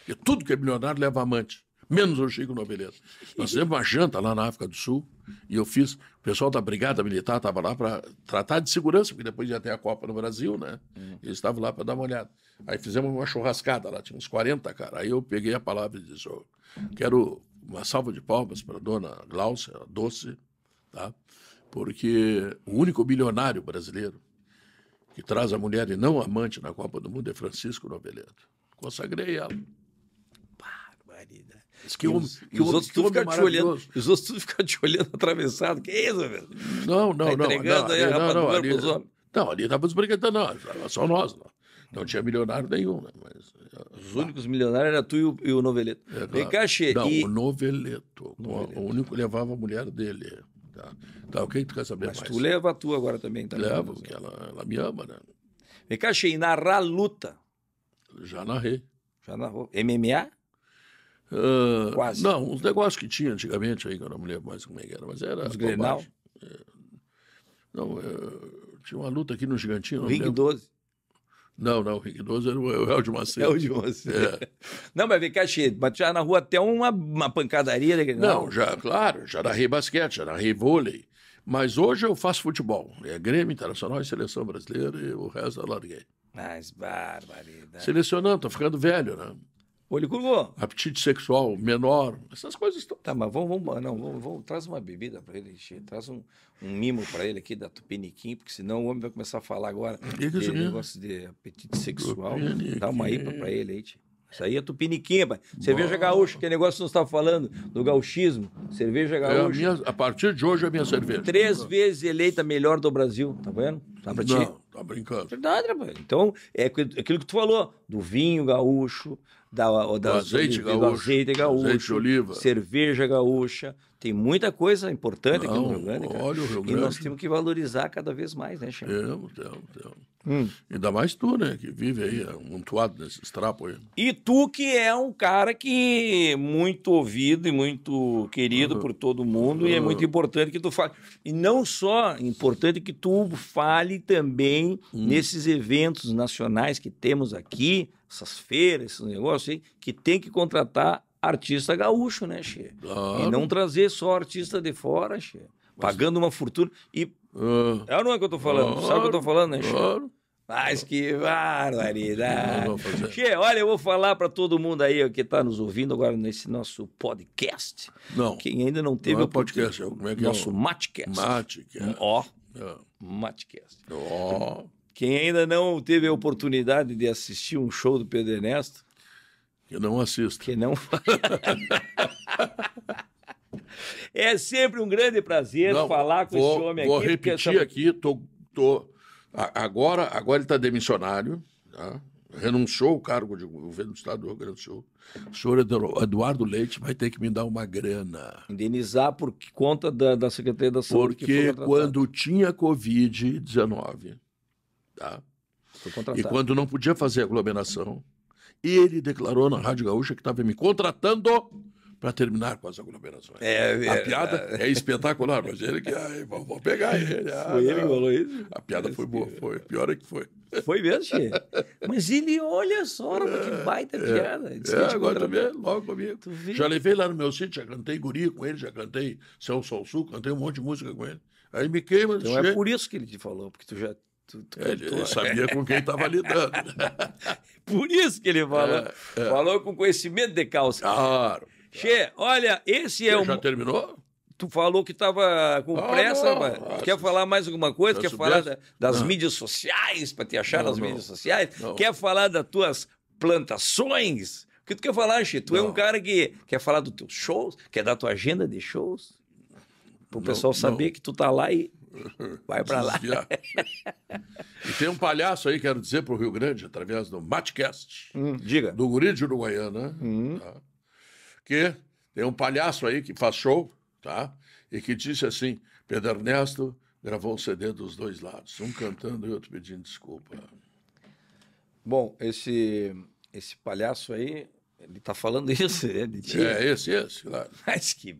Porque tudo que é milionário leva amante menos o Chico Nobeleza. Nós fizemos uma janta lá na África do Sul e eu fiz. O pessoal da Brigada Militar estava lá para tratar de segurança, porque depois ia ter a Copa no Brasil, né? Uhum. Eles estavam lá para dar uma olhada. Aí fizemos uma churrascada lá, tinha uns 40, cara. Aí eu peguei a palavra e disse: oh, quero uma salva de palmas para dona Glaucia, doce, tá? Porque o único bilionário brasileiro que traz a mulher e não amante na Copa do Mundo é Francisco Noveleto. Consagrei ela. Que homem, os, que os outros tudo ficaram te olhando. Os outros te olhando atravessado. Que isso, velho? Não, não, tá entregando não. Aí, não, não, ali, pros homens. Não, ali estava desbrigando nós, só nós. Não. não tinha milionário nenhum, né? Mas, é, os tá. únicos milionários eram tu e o, e o Noveleto. É, Vem cá, Che. Não, e... o Noveleto. Noveleto. O, único que levava a mulher dele. Tá, tá o que tu quer saber Mas mais? tu leva a tua agora também, tá? Levo, porque ela, ela me ama, né? Vem cá, Che, e narrar luta. Já narrei. Já narrou. MMA? Uh, Quase. Não, os negócios que tinha antigamente aí, que eu não me lembro mais como é que era, mas era. Os Grenal? É, não, é, tinha uma luta aqui no Gigantino. O Rick 12. Não, não, o Rick 12 era o Eldio Macedo. Eldio Macedo. É. é. [laughs] Não, mas vem cá, cheio, mas já na rua até uma, uma pancadaria. Né? Não, já, claro, já narrei basquete, já narrei vôlei. Mas hoje eu faço futebol. É Grêmio Internacional e Seleção Brasileira e o resto eu é larguei. Mas barbaridade. Selecionando, tô ficando velho, né? Policurgo. Apetite sexual menor, essas coisas estão. Tá, mas vamos, vamos, não, vamos, vamos traz uma bebida para ele, encher, traz um, um mimo para ele aqui da Tupiniquim, porque senão o homem vai começar a falar agora que é de negócio de apetite sexual. Tupiniquim. Dá uma IPA para ele aí, Isso aí é tupiniquim, pai. Cerveja gaúcha, que negócio que nós falando, do gauchismo. Cerveja gaúcha. É a, minha, a, partir de hoje é a minha cerveja. Três vezes eleita melhor do Brasil, tá vendo? Tá pra ti? Não. Tá brincando. Verdade, rapaz. Então, é, é aquilo que tu falou, do vinho gaúcho, da, da do azeite, do, do, gaúcho, azeite gaúcho, azeite de oliva, cerveja gaúcha. Tem muita coisa importante Não, aqui no Rio Grande, cara. Olha o Rio Grande. E nós temos que valorizar cada vez mais, né, Chico? Temos, temos, temos. Hum. Ainda mais tu, né? Que vive aí, amontoado é nesses trapos aí. E tu que é um cara que muito ouvido e muito querido uhum. por todo mundo, uhum. e é muito importante que tu fale. E não só, importante que tu fale também hum. nesses eventos nacionais que temos aqui, essas feiras, esses negócios aí, que tem que contratar artista gaúcho, né, Xê? Claro. E não trazer só artista de fora, Xê. Mas... Pagando uma fortuna. E é. ou não é que eu tô falando, claro, sabe o que eu tô falando, né? Claro. Mas que barbaridade. Che, olha, eu vou falar para todo mundo aí que está nos ouvindo agora nesse nosso podcast. Não. Quem ainda não teve não é, é o podcast, como é que é? nosso é? Matcast. Matcast. Ó. É. Matcast. Ó. Oh. Quem ainda não teve a oportunidade de assistir um show do Pedro Ernesto, que não assista. Que não [laughs] É sempre um grande prazer não, falar com vou, esse homem vou aqui. Vou repetir essa... aqui, tô, tô Agora, agora ele está demissionário, tá? renunciou o cargo de governo do Estado do Rio Grande do Sul. O senhor Eduardo Leite vai ter que me dar uma grana. Indenizar por conta da, da Secretaria da Saúde. Porque quando tinha Covid-19, tá? e quando não podia fazer aglomeração, ele declarou na Rádio Gaúcha que estava me contratando para terminar com as aglomerações. É, é, a piada é, é espetacular, mas ele que, ah vou pegar ele. Ah, foi ele que falou isso? A piada foi boa, foi. Pior é que foi. Foi mesmo, Che? [laughs] Mas ele, olha só, que baita é, piada. É, agora também, é logo comigo. Já levei lá no meu sítio, já cantei Guri com ele, já cantei Céu ao Sul, cantei um monte de música com ele. Aí me queima. Então é por isso que ele te falou, porque tu já Tu, tu ele, ele, sabia com quem estava lidando. [laughs] Por isso que ele falou. É, é. Falou com conhecimento de causa. Claro. Che, olha, esse é o. Um... Já terminou? Tu falou que tava com ah, pressa, mas... ah, quer falar mais alguma coisa? Quer falar da, das não. Ah. mídias sociais, para te achar não, nas mídias sociais? Quer falar das tuas plantações? O que tu quer falar, Che? Tu é um cara que quer falar dos teus shows, quer dar tua agenda de shows, para o pessoal saber que tu tá lá e [laughs] vai para lá. e tem um palhaço aí, quero dizer, para o Rio Grande, através do Matcast. Hum, diga. Do Guri de Uruguaiana. Hum. Tá? que tem um palhaço aí que faz show, tá? E que disse assim: Pedro Ernesto gravou um CD dos dois lados, um cantando e outro pedindo desculpa. Bom, esse esse palhaço aí, ele tá falando [laughs] isso, né, tinha... É, esse, esse, claro. [laughs] Mas que,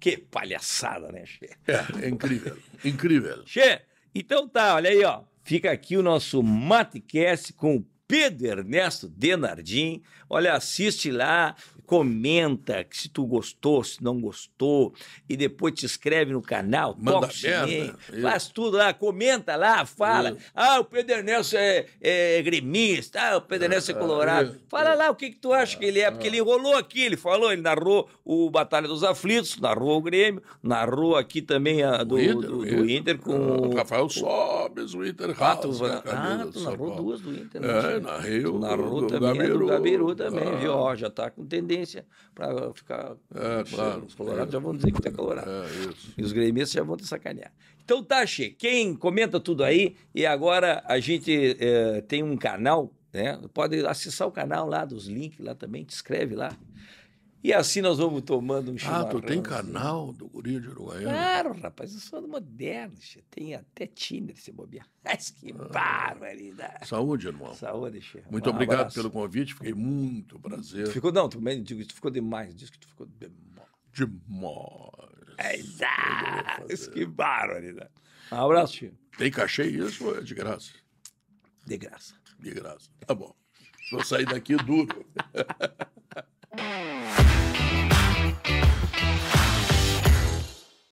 que palhaçada, né, Che? É, é incrível, [laughs] incrível. Che, então tá, olha aí, ó. Fica aqui o nosso Matecast com o Pedro Ernesto Denardim. Olha, assiste lá, comenta se tu gostou, se não gostou, e depois te inscreve no canal, Manda toca chinês, faz tudo lá, comenta lá, fala. Isso. Ah, o Pedro Nelson é, é gremista, ah, o Pedro é, Nelson é colorado. Isso. Fala lá o que, que tu acha que ele é, ah, porque ah. ele enrolou aqui, ele falou, ele narrou o Batalha dos Aflitos, narrou o Grêmio, narrou aqui também a do, Inter, do, do, do Inter com. Ah, o Rafael Sobes, o Inter Rato. Ah, ah, tu narrou duas do Inter, né? É, narrei. narrou também do Gabiru. do Gabiru também, ah. viu? Ó, já tá com tendência para ficar. É, claro. Os colorados é. já vão dizer que tá colorado. É, isso. E os gremistas já vão te sacanear. Então tá, Che, quem comenta tudo aí, e agora a gente é, tem um canal, né? Pode acessar o canal lá dos links lá também, te escreve lá. E assim nós vamos tomando um ah, chimarrão. Ah, tu tem assim. canal do Guri de Uruguaiana? Claro, rapaz, eu sou moderno. Xê. Tem até Tinder, se bobear. Mas [laughs] que ah. barbaridade. Saúde, irmão. Saúde, chefe. Muito um obrigado abraço. pelo convite, fiquei muito prazer. Ficou, não, também digo, tu ficou demais, diz que tu ficou demais. Demais. É, Exato. Que barbaridade. Um abraço, Chico. Tem cachê isso ou é de graça? De graça. De graça. Tá bom. Vou sair daqui duro. [laughs] Thank you.